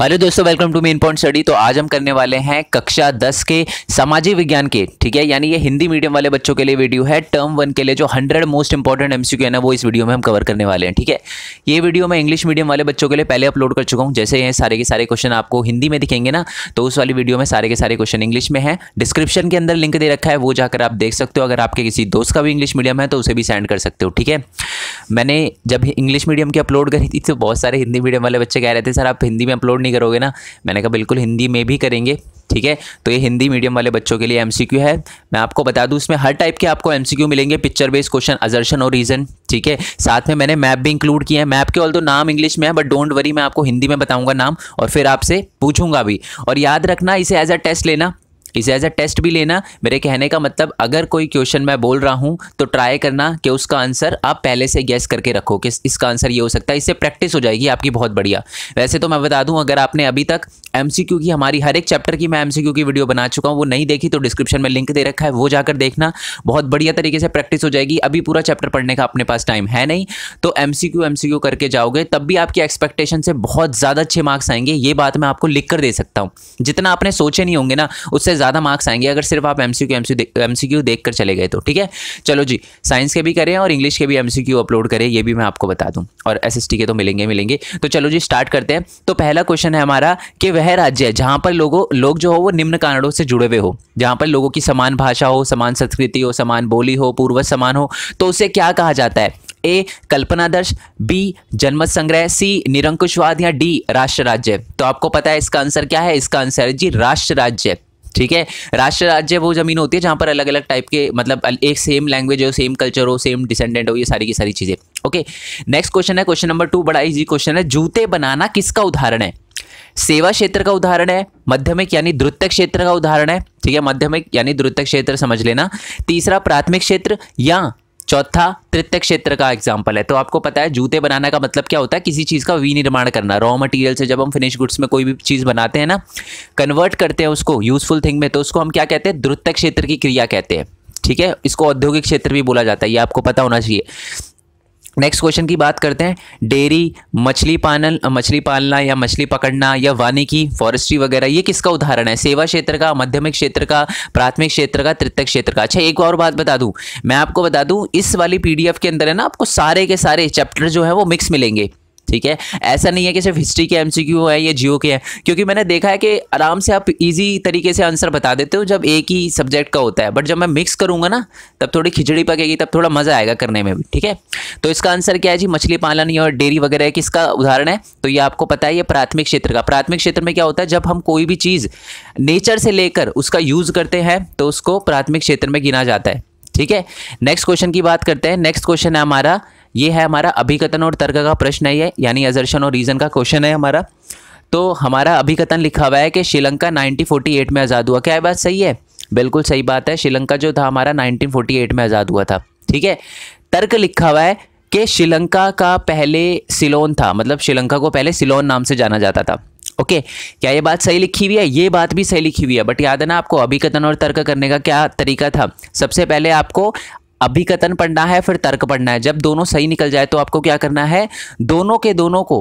Hello दोस्तों welcome to main point study तो आज हम करने वाले हैं कक्षा 10 के सामाजिक विज्ञान के ठीक है यानी ये हिंदी मीडियम वाले बच्चों के लिए वीडियो है टर्म वन के लिए जो 100 मोस्ट इंपॉर्टेंट एमसीक्यू है ना वो इस वीडियो में हम कवर करने वाले हैं ठीक है ये वीडियो मैं इंग्लिश मीडियम वाले बच्चों के लिए पहले अपलोड कर चुका हूँ जैसे ये सारे के सारे क्वेश्चन आपको हिंदी में दिखेंगे ना तो उस वाली वीडियो में सारे के सारे क्वेश्चन इंग्लिश में है डिस्क्रिप्शन के अंदर लिंक दे रखा है वो जाकर आप देख सकते हो अगर आपके किसी दोस्त का भी इंग्लिश मीडियम है तो उसे भी सेंड कर सकते हो ठीक है मैंने जब इंग्लिश मीडियम की अपलोड करी थी तो बहुत सारे हिंदी मीडियम वाले बच्चे कह रहे थे सर आप हिंदी में अपलोड नहीं करोगे ना मैंने कहा बिल्कुल हिंदी में भी करेंगे ठीक है तो ये हिंदी मीडियम वाले बच्चों के लिए एमसीक्यू है मैं आपको बता दूं इसमें हर टाइप के आपको एमसीक्यू मिलेंगे पिक्चर बेस्ड क्वेश्चन अजर्शन और रीजन ठीक है साथ में मैंने मैप भी इंक्लूड किया है मैप के ऑल तो नाम इंग्लिश में है बट डोंट वरी मैं आपको हिंदी में बताऊंगा नाम और फिर आपसे पूछूंगा भी और याद रखना इसे एज अ टेस्ट लेना इसे एज अ टेस्ट भी लेना मेरे कहने का मतलब अगर कोई क्वेश्चन मैं बोल रहा हूँ तो ट्राई करना कि उसका आंसर आप पहले से गैस करके रखो कि इसका आंसर ये हो सकता है इससे प्रैक्टिस हो जाएगी आपकी बहुत बढ़िया वैसे तो मैं बता दूँ अगर आपने अभी तक एम की हमारी हर एक चैप्टर की मैं एम की वीडियो बना चुका हूँ वो नहीं देखी तो डिस्क्रिप्शन में लिंक दे रखा है वो जाकर देखना बहुत बढ़िया तरीके से प्रैक्टिस हो जाएगी अभी पूरा चैप्टर पढ़ने का अपने पास टाइम है नहीं तो एम सी करके जाओगे तब भी आपकी एक्सपेक्टेशन से बहुत ज़्यादा अच्छे मार्क्स आएंगे ये बात मैं आपको लिख कर दे सकता हूँ जितना आपने सोचे नहीं होंगे ना उससे ज़्यादा मार्क्स आएंगे अगर सिर्फ आप M C Q M C M C Q देख कर चले गए तो ठीक है चलो जी साइंस के भी करें और इंग्लिश के भी एम सी क्यू अपलोड करें ये भी मैं आपको बता दूँ और एस एस टी के तो मिलेंगे मिलेंगे तो चलो जी स्टार्ट करते हैं तो पहला क्वेश्चन है हमारा कि वह राज्य है जहाँ पर लोगों लोग जो हो वो निम्न कारणों से जुड़े हुए हो जहाँ पर लोगों की समान भाषा हो समान संस्कृति हो समान बोली हो पूर्वज समान हो तो उसे क्या कहा जाता है ए कल्पनादर्श बी जनमत संग्रह सी निरंकुशवाद या डी राष्ट्र राज्य तो आपको पता है इसका आंसर क्या है इसका आंसर है जी राष्ट्र राज्य ठीक है राष्ट्र राज्य वो जमीन होती है जहाँ पर अलग अलग टाइप के मतलब एक सेम लैंग्वेज हो सेम कल्चर हो सेम डिसेंडेंट हो ये सारी की सारी चीज़ें ओके नेक्स्ट क्वेश्चन है क्वेश्चन नंबर टू बड़ा इजी क्वेश्चन है जूते बनाना किसका उदाहरण है सेवा क्षेत्र का उदाहरण है मध्यमिक यानी द्रुतक क्षेत्र का उदाहरण है ठीक है मध्यमिक यानी द्रुतक क्षेत्र समझ लेना तीसरा प्राथमिक क्षेत्र या चौथा तृतीय क्षेत्र का एग्जाम्पल है तो आपको पता है जूते बनाना का मतलब क्या होता है किसी चीज़ का विनिर्माण करना रॉ मटेरियल से जब हम फिनिश गुड्स में कोई भी चीज़ बनाते हैं ना कन्वर्ट करते हैं उसको यूजफुल थिंग में तो उसको हम क्या कहते हैं द्रुत क्षेत्र की क्रिया कहते हैं ठीक है इसको औद्योगिक क्षेत्र भी बोला जाता है ये आपको पता होना चाहिए नेक्स्ट क्वेश्चन की बात करते हैं डेयरी मछली पालन मछली पालना या मछली पकड़ना या वानिकी फॉरेस्ट्री वगैरह ये किसका उदाहरण है सेवा क्षेत्र का माध्यमिक क्षेत्र का प्राथमिक क्षेत्र का तृतीय क्षेत्र का अच्छा एक और बात बता दूं मैं आपको बता दूं इस वाली पीडीएफ के अंदर है ना आपको सारे के सारे चैप्टर जो है वो मिक्स मिलेंगे ठीक है ऐसा नहीं है कि सिर्फ हिस्ट्री के एमसीक्यू है या जियो के हैं क्योंकि मैंने देखा है कि आराम से आप इजी तरीके से आंसर बता देते हो जब एक ही सब्जेक्ट का होता है बट जब मैं मिक्स करूंगा ना तब थोड़ी खिचड़ी पकेगी तब थोड़ा मज़ा आएगा करने में भी ठीक है तो इसका आंसर क्या है जी मछली पालन और डेयरी वगैरह किसका उदाहरण है तो ये आपको पता है ये प्राथमिक क्षेत्र का प्राथमिक क्षेत्र में क्या होता है जब हम कोई भी चीज़ नेचर से लेकर उसका यूज़ करते हैं तो उसको प्राथमिक क्षेत्र में गिना जाता है ठीक है नेक्स्ट क्वेश्चन की बात करते हैं नेक्स्ट क्वेश्चन है हमारा ये है हमारा अभिकथन और तर्क का प्रश्न है यानी अजर्शन और रीज़न का क्वेश्चन है हमारा तो हमारा अभिकथन लिखा हुआ है कि श्रीलंका 1948 में आज़ाद हुआ क्या बात सही है बिल्कुल सही बात है श्रीलंका जो था हमारा 1948 में आज़ाद हुआ था ठीक है तर्क लिखा हुआ है कि श्रीलंका का पहले सिलोन था मतलब श्रीलंका को पहले सिलोन नाम से जाना जाता था ओके क्या ये बात सही लिखी हुई है ये बात भी सही लिखी हुई है बट याद है ना आपको अभिकथन और तर्क करने का क्या तरीका था सबसे पहले आपको अभी कतन पढ़ना है फिर तर्क पढ़ना है जब दोनों सही निकल जाए तो आपको क्या करना है दोनों के दोनों को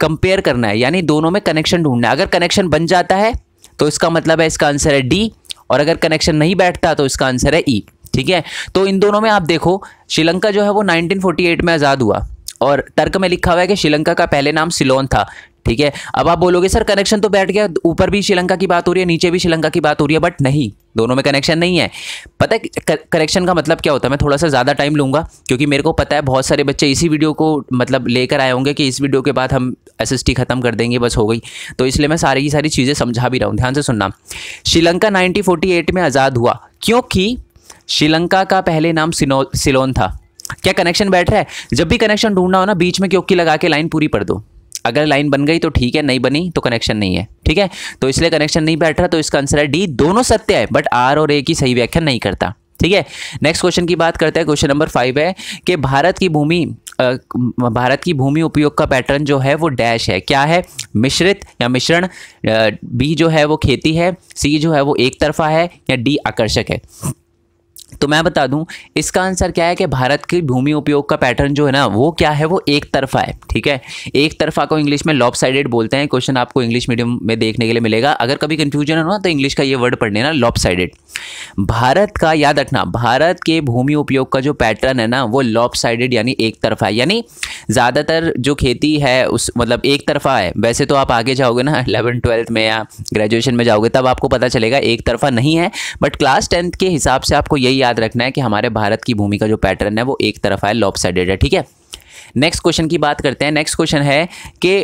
कंपेयर करना है यानी दोनों में कनेक्शन ढूंढना है अगर कनेक्शन बन जाता है तो इसका मतलब है इसका आंसर है डी और अगर कनेक्शन नहीं बैठता तो इसका आंसर है ई e, ठीक है तो इन दोनों में आप देखो श्रीलंका जो है वो 1948 में आज़ाद हुआ और तर्क में लिखा हुआ है कि श्रीलंका का पहले नाम सिलोन था ठीक है अब आप बोलोगे सर कनेक्शन तो बैठ गया ऊपर भी श्रीलंका की बात हो रही है नीचे भी श्रीलंका की बात हो रही है बट नहीं दोनों में कनेक्शन नहीं है पता है करेक्शन का मतलब क्या होता है मैं थोड़ा सा ज़्यादा टाइम लूँगा क्योंकि मेरे को पता है बहुत सारे बच्चे इसी वीडियो को मतलब लेकर आए होंगे कि इस वीडियो के बाद हम एस ख़त्म कर देंगे बस हो गई तो इसलिए मैं सारी की सारी चीज़ें समझा भी रहा हूँ ध्यान से सुनना श्रीलंका नाइनटीन में आज़ाद हुआ क्योंकि श्रीलंका का पहले नाम सिलोन था क्या कनेक्शन बैठ रहा है जब भी कनेक्शन ढूंढना हो ना बीच में क्योंकि लगा के लाइन पूरी पढ़ दो अगर लाइन बन गई तो ठीक है नहीं बनी तो कनेक्शन नहीं है ठीक है तो इसलिए कनेक्शन नहीं बैठ रहा तो इसका आंसर है डी दोनों सत्य है बट आर और ए की सही व्याख्या नहीं करता ठीक है नेक्स्ट क्वेश्चन की बात करते हैं क्वेश्चन नंबर फाइव है कि भारत की भूमि भारत की भूमि उपयोग का पैटर्न जो है वो डैश है क्या है मिश्रित या मिश्रण बी जो है वो खेती है सी जो है वो एक तरफा है या डी आकर्षक है तो मैं बता दूं इसका आंसर क्या है कि भारत की भूमि उपयोग का पैटर्न जो है ना वो क्या है वो एक तरफा है ठीक है एक तरफा को इंग्लिश में लॉप साइडेड बोलते हैं क्वेश्चन आपको इंग्लिश मीडियम में देखने के लिए मिलेगा अगर कभी कन्फ्यूजन हो ना तो इंग्लिश का ये वर्ड पढ़ लेना लॉप साइडेड भारत का याद रखना भारत के भूमि उपयोग का जो पैटर्न है ना वो लॉप साइडेड यानी एक तरफा है यानी ज़्यादातर जो खेती है उस मतलब एक तरफा है वैसे तो आप आगे जाओगे ना इलेवन ट्वेल्थ में या ग्रेजुएशन में जाओगे तब आपको पता चलेगा एक तरफा नहीं है बट क्लास टेंथ के हिसाब से आपको यही याद रखना है कि हमारे भारत की भूमि का जो पैटर्न है वो एक तरफा है लॉप है ठीक है नेक्स्ट क्वेश्चन की बात करते हैं नेक्स्ट क्वेश्चन है कि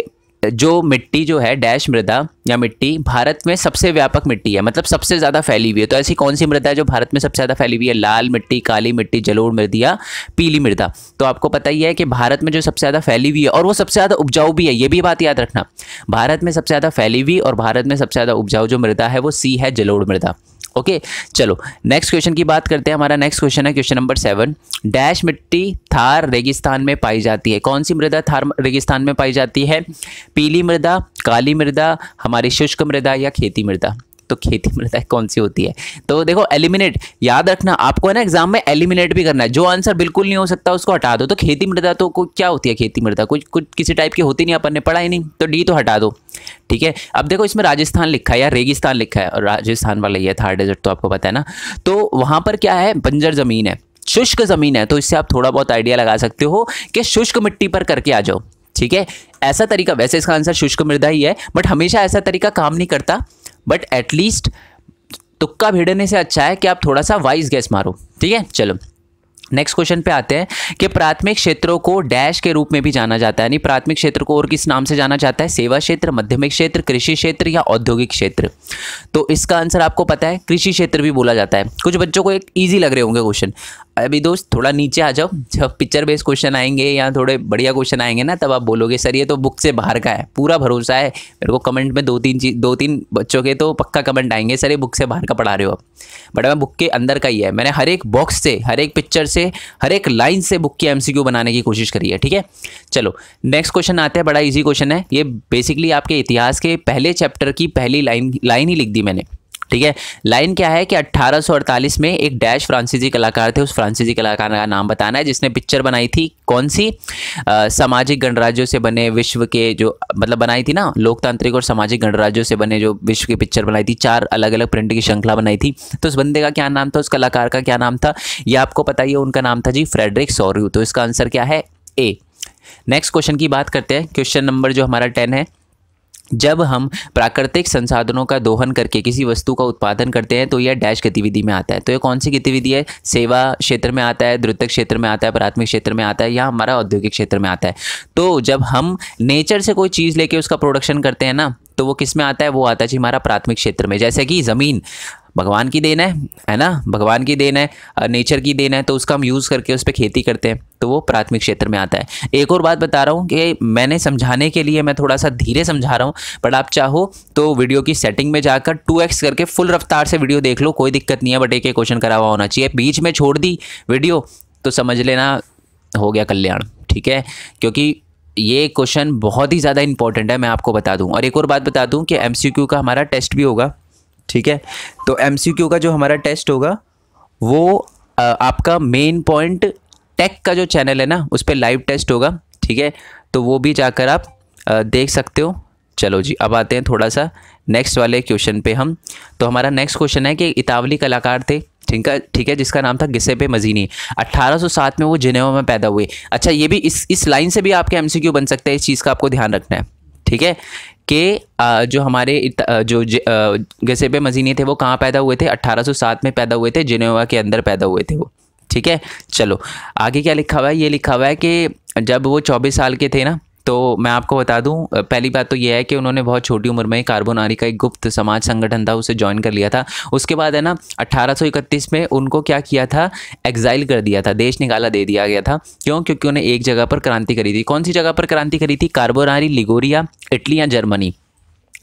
जो मिट्टी जो है डैश मृदा या मिट्टी भारत में सबसे व्यापक मिट्टी है मतलब सबसे ज़्यादा फैली हुई है तो ऐसी कौन सी मृदा है जो भारत में सबसे ज़्यादा फैली हुई है लाल मिट्टी काली मिट्टी जलोड़ या पीली मृदा तो आपको पता ही है कि भारत में जो सबसे ज़्यादा फैली हुई है और वो सबसे ज़्यादा उपजाऊ भी है ये भी बात याद रखना भारत में सबसे ज़्यादा फैली हुई और भारत में सबसे ज़्यादा उपजाऊ जो मृदा है वो सी है जलोड़ मृदा ओके चलो नेक्स्ट क्वेश्चन की बात करते हैं हमारा नेक्स्ट क्वेश्चन है क्वेश्चन नंबर सेवन डैश मिट्टी थार रेगिस्तान में पाई जाती है कौन सी मृदा थार रेगिस्तान में पाई जाती है पीली मृदा काली मृदा हमारी शुष्क मृदा या खेती मृदा तो खेती मृदा कौन सी होती है तो देखो एलिमिनेट याद रखना आपको है ना एग्जाम में एलिमिनेट भी करना है जो आंसर बिल्कुल नहीं हो सकता उसको हटा दो तो खेती मृदा तो क्या होती है खेती मृदा कुछ कुछ किसी टाइप की होती नहीं अपन ने पढ़ा ही नहीं तो डी तो हटा दो ठीक है अब देखो इसमें राजस्थान लिखा है या रेगिस्तान लिखा है और राजस्थान वाला ये थार डेजर्ट तो आपको पता है ना तो वहाँ पर क्या है बंजर ज़मीन है शुष्क ज़मीन है तो इससे आप थोड़ा बहुत आइडिया लगा सकते हो कि शुष्क मिट्टी पर करके आ जाओ ठीक है ऐसा तरीका वैसे इसका आंसर शुष्क मृदा ही है बट हमेशा ऐसा तरीका काम नहीं करता बट एटलीस्ट तुक्का भिड़ने से अच्छा है कि आप थोड़ा सा वाइज गैस मारो ठीक है चलो नेक्स्ट क्वेश्चन पे आते हैं कि प्राथमिक क्षेत्रों को डैश के रूप में भी जाना जाता है यानी प्राथमिक क्षेत्र को और किस नाम से जाना जाता है सेवा क्षेत्र मध्यमिक क्षेत्र कृषि क्षेत्र या औद्योगिक क्षेत्र तो इसका आंसर आपको पता है कृषि क्षेत्र भी बोला जाता है कुछ बच्चों को एक ईजी लग रहे होंगे क्वेश्चन अभी दोस्त थोड़ा नीचे आ जाओ जब पिक्चर बेस्ड क्वेश्चन आएंगे या थोड़े बढ़िया क्वेश्चन आएंगे ना तब आप बोलोगे सर ये तो बुक से बाहर का है पूरा भरोसा है मेरे को कमेंट में दो तीन चीज दो तीन बच्चों के तो पक्का कमेंट आएंगे सर ये बुक से बाहर का पढ़ा रहे हो आप बट मैं बुक के अंदर का ही है मैंने हर एक बॉक्स से हर एक पिक्चर से हर एक लाइन से बुक की एम बनाने की कोशिश करी है ठीक है चलो नेक्स्ट क्वेश्चन आता है बड़ा ईजी क्वेश्चन है ये बेसिकली आपके इतिहास के पहले चैप्टर की पहली लाइन लाइन ही लिख दी मैंने ठीक है लाइन क्या है कि 1848 में एक डैश फ्रांसीसी कलाकार थे उस फ्रांसीसी कलाकार का नाम बताना है जिसने पिक्चर बनाई थी कौन सी आ, सामाजिक गणराज्यों से बने विश्व के जो मतलब बनाई थी ना लोकतांत्रिक और सामाजिक गणराज्यों से बने जो विश्व की पिक्चर बनाई थी चार अलग अलग प्रिंट की श्रृंखला बनाई थी तो उस बंदे का क्या नाम था उस कलाकार का क्या नाम था यह आपको पता ही है उनका नाम था जी फ्रेडरिक सौर्यू तो इसका आंसर क्या है ए नेक्स्ट क्वेश्चन की बात करते हैं क्वेश्चन नंबर जो हमारा टेन है जब हम प्राकृतिक संसाधनों का दोहन करके किसी वस्तु का उत्पादन करते हैं तो यह डैश गतिविधि में आता है तो यह कौन सी गतिविधि है सेवा क्षेत्र में आता है द्रुतक क्षेत्र में आता है प्राथमिक क्षेत्र में आता है या हमारा औद्योगिक क्षेत्र में आता है तो जब हम नेचर से कोई चीज़ लेके उसका प्रोडक्शन करते हैं ना तो वो किस में आता है वो आता है जी हमारा प्राथमिक क्षेत्र में जैसे कि ज़मीन भगवान की देन है है ना भगवान की देन है नेचर की देन है तो उसका हम यूज़ करके उस पर खेती करते हैं तो वो प्राथमिक क्षेत्र में आता है एक और बात बता रहा हूँ कि मैंने समझाने के लिए मैं थोड़ा सा धीरे समझा रहा हूँ बट आप चाहो तो वीडियो की सेटिंग में जाकर टू एक्स करके फुल रफ्तार से वीडियो देख लो कोई दिक्कत नहीं है बट एक एक क्वेश्चन करा हुआ होना चाहिए बीच में छोड़ दी वीडियो तो समझ लेना हो गया कल्याण ठीक है क्योंकि ये क्वेश्चन बहुत ही ज़्यादा इंपॉर्टेंट है मैं आपको बता दूँ और एक और बात बता दूँ कि क्यू का हमारा टेस्ट भी होगा ठीक है तो एम का जो हमारा टेस्ट होगा वो आपका मेन पॉइंट टेक का जो चैनल है ना उस पर लाइव टेस्ट होगा ठीक है तो वो भी जाकर आप देख सकते हो चलो जी अब आते हैं थोड़ा सा नेक्स्ट वाले क्वेश्चन पे हम तो हमारा नेक्स्ट क्वेश्चन है कि इतावली कलाकार थे ठीक है ठीक है जिसका नाम था गिसेपे मजीनी 1807 में वो जिनेवा में पैदा हुए अच्छा ये भी इस इस लाइन से भी आपके एमसीक्यू बन सकते हैं इस चीज़ का आपको ध्यान रखना है ठीक है के जो हमारे जो गसेबे मजीनी थे वो कहाँ पैदा हुए थे 1807 में पैदा हुए थे जिनेवा के अंदर पैदा हुए थे वो ठीक है चलो आगे क्या लिखा हुआ है ये लिखा हुआ है कि जब वो 24 साल के थे ना तो मैं आपको बता दूं पहली बात तो यह है कि उन्होंने बहुत छोटी उम्र में कार्बोनारी का एक गुप्त समाज संगठन था उसे ज्वाइन कर लिया था उसके बाद है ना 1831 में उनको क्या किया था एग्जाइल कर दिया था देश निकाला दे दिया गया था क्यों क्योंकि उन्हें एक जगह पर क्रांति करी थी कौन सी जगह पर क्रांति करी थी कार्बोनारी लिगोरिया इटली या जर्मनी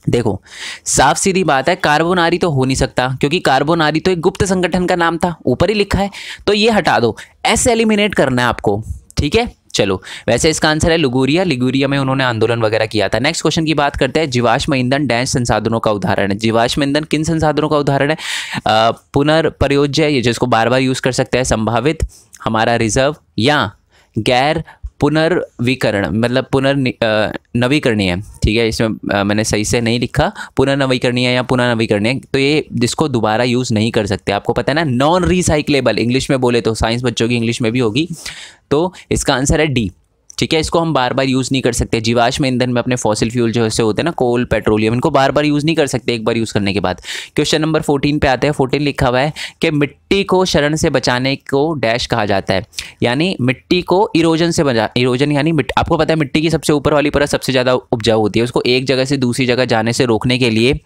देखो साफ सीधी बात है कार्बोनारी तो हो नहीं सकता क्योंकि कार्बोनारी तो एक गुप्त संगठन का नाम था ऊपर ही लिखा है तो ये हटा दो ऐसे एलिमिनेट करना है आपको ठीक है चलो वैसे इसका आंसर है लिगोरिया लिगुरिया में उन्होंने आंदोलन वगैरह किया था नेक्स्ट क्वेश्चन की बात करते हैं जीवाश्म ईंधन डैश संसाधनों का उदाहरण है जीवाश्म ईंधन किन संसाधनों का उदाहरण है पुनर्प्रयोज्य ये जिसको बार बार यूज़ कर सकते हैं संभावित हमारा रिजर्व या गैर पुनर्वीकरण मतलब पुनर् नवीकरणीय ठीक है इसमें आ, मैंने सही से नहीं लिखा पुनर्नवीकरणीय या पुनर्नवीकरणीय तो ये जिसको दोबारा यूज़ नहीं कर सकते आपको पता है ना नॉन रिसाइकलेबल इंग्लिश में बोले तो साइंस बच्चों की इंग्लिश में भी होगी तो इसका आंसर है डी ठीक है इसको हम बार बार यूज़ नहीं कर सकते जीवाश्म ईंधन में अपने फॉसिल फ्यूल जो होते हैं ना कोल पेट्रोलियम इनको बार बार यूज़ नहीं कर सकते एक बार यूज़ करने के बाद क्वेश्चन नंबर फोर्टीन पे आते हैं फोर्टीन लिखा हुआ है कि मिट्टी को शरण से बचाने को डैश कहा जाता है यानी मिट्टी को इरोजन से बचा इरोजन यानी आपको पता है मिट्टी की सबसे ऊपर वाली परत सबसे ज़्यादा उपजाऊ होती है उसको एक जगह से दूसरी जगह जाने से रोकने के लिए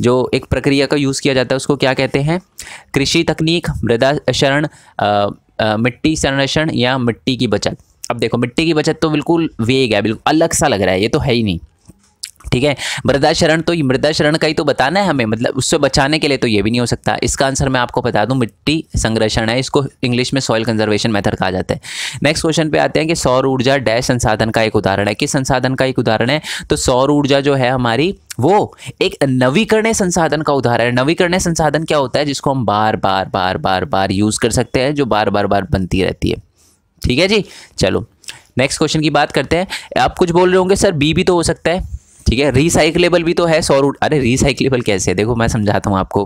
जो एक प्रक्रिया का यूज़ किया जाता है उसको क्या कहते हैं कृषि तकनीक मृदा शरण मिट्टी संरक्षण या मिट्टी की बचत अब देखो मिट्टी की बचत तो बिल्कुल वेग है बिल्कुल अलग सा लग रहा है ये तो है ही नहीं ठीक है मृदा शरण तो मृदा शरण का ही तो बताना है हमें मतलब उससे बचाने के लिए तो ये भी नहीं हो सकता इसका आंसर मैं आपको बता दूं मिट्टी संरक्षण है इसको इंग्लिश में सॉइल कंजर्वेशन मेथड कहा जाता है नेक्स्ट क्वेश्चन पे आते हैं कि सौर ऊर्जा डैश संसाधन का एक उदाहरण है किस संसाधन का एक उदाहरण है तो सौर ऊर्जा जो है हमारी वो एक नवीकरणीय संसाधन का उदाहरण है नवीकरणीय संसाधन क्या होता है जिसको हम बार बार बार बार बार यूज़ कर सकते हैं जो बार बार बार बनती रहती है ठीक है जी चलो नेक्स्ट क्वेश्चन की बात करते हैं आप कुछ बोल रहे होंगे सर बी भी तो हो सकता है ठीक है रिसाइकलेबल भी तो है सौर अरे रिसाइकलेबल कैसे है देखो मैं समझाता हूँ आपको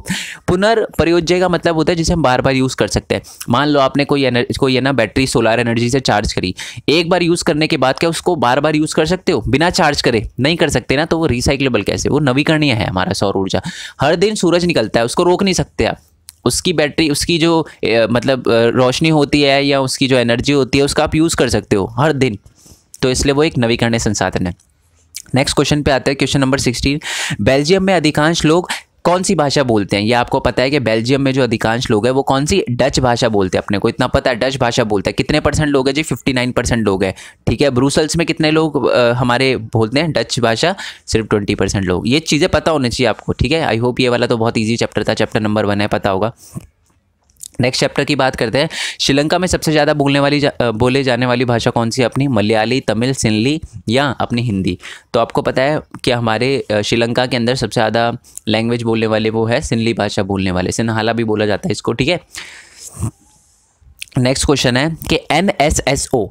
पुनर्प्रयोज्य का मतलब होता है जिसे हम बार बार यूज़ कर सकते हैं मान लो आपने कोई एनर्जी कोई है ना बैटरी सोलर एनर्जी से चार्ज करी एक बार यूज़ करने के बाद क्या उसको बार बार यूज़ कर सकते हो बिना चार्ज करे नहीं कर सकते ना तो वो रिसाइकलेबल कैसे वो नवीकरणीय है हमारा सौर ऊर्जा हर दिन सूरज निकलता है उसको रोक नहीं सकते आप उसकी बैटरी उसकी जो ए, मतलब रोशनी होती है या उसकी जो एनर्जी होती है उसका आप यूज़ कर सकते हो हर दिन तो इसलिए वो एक नवीकरणीय संसाधन है नेक्स्ट क्वेश्चन पे आते हैं क्वेश्चन नंबर सिक्सटीन बेल्जियम में अधिकांश लोग कौन सी भाषा बोलते हैं ये आपको पता है कि बेल्जियम में जो अधिकांश लोग हैं वो कौन सी डच भाषा बोलते हैं अपने को इतना पता है डच भाषा बोलते हैं कितने परसेंट लोग हैं जी फिफ्टी नाइन परसेंट लोग हैं ठीक है ब्रूसल्स में कितने लोग आ, हमारे बोलते हैं डच भाषा सिर्फ ट्वेंटी परसेंट लोग ये चीज़ें पता होनी चाहिए आपको ठीक है आई होप ये वाला तो बहुत ईजी चैप्टर था चैप्टर नंबर वन है पता होगा नेक्स्ट चैप्टर की बात करते हैं श्रीलंका में सबसे ज़्यादा बोलने वाली जा, बोले जाने वाली भाषा कौन सी अपनी मलयाली तमिल सिंधी या अपनी हिंदी तो आपको पता है कि हमारे श्रीलंका के अंदर सबसे ज़्यादा लैंग्वेज बोलने वाले वो है सिंधी भाषा बोलने वाले सिन्हाला भी बोला जाता है इसको ठीक है नेक्स्ट क्वेश्चन है कि एन एस एस ओ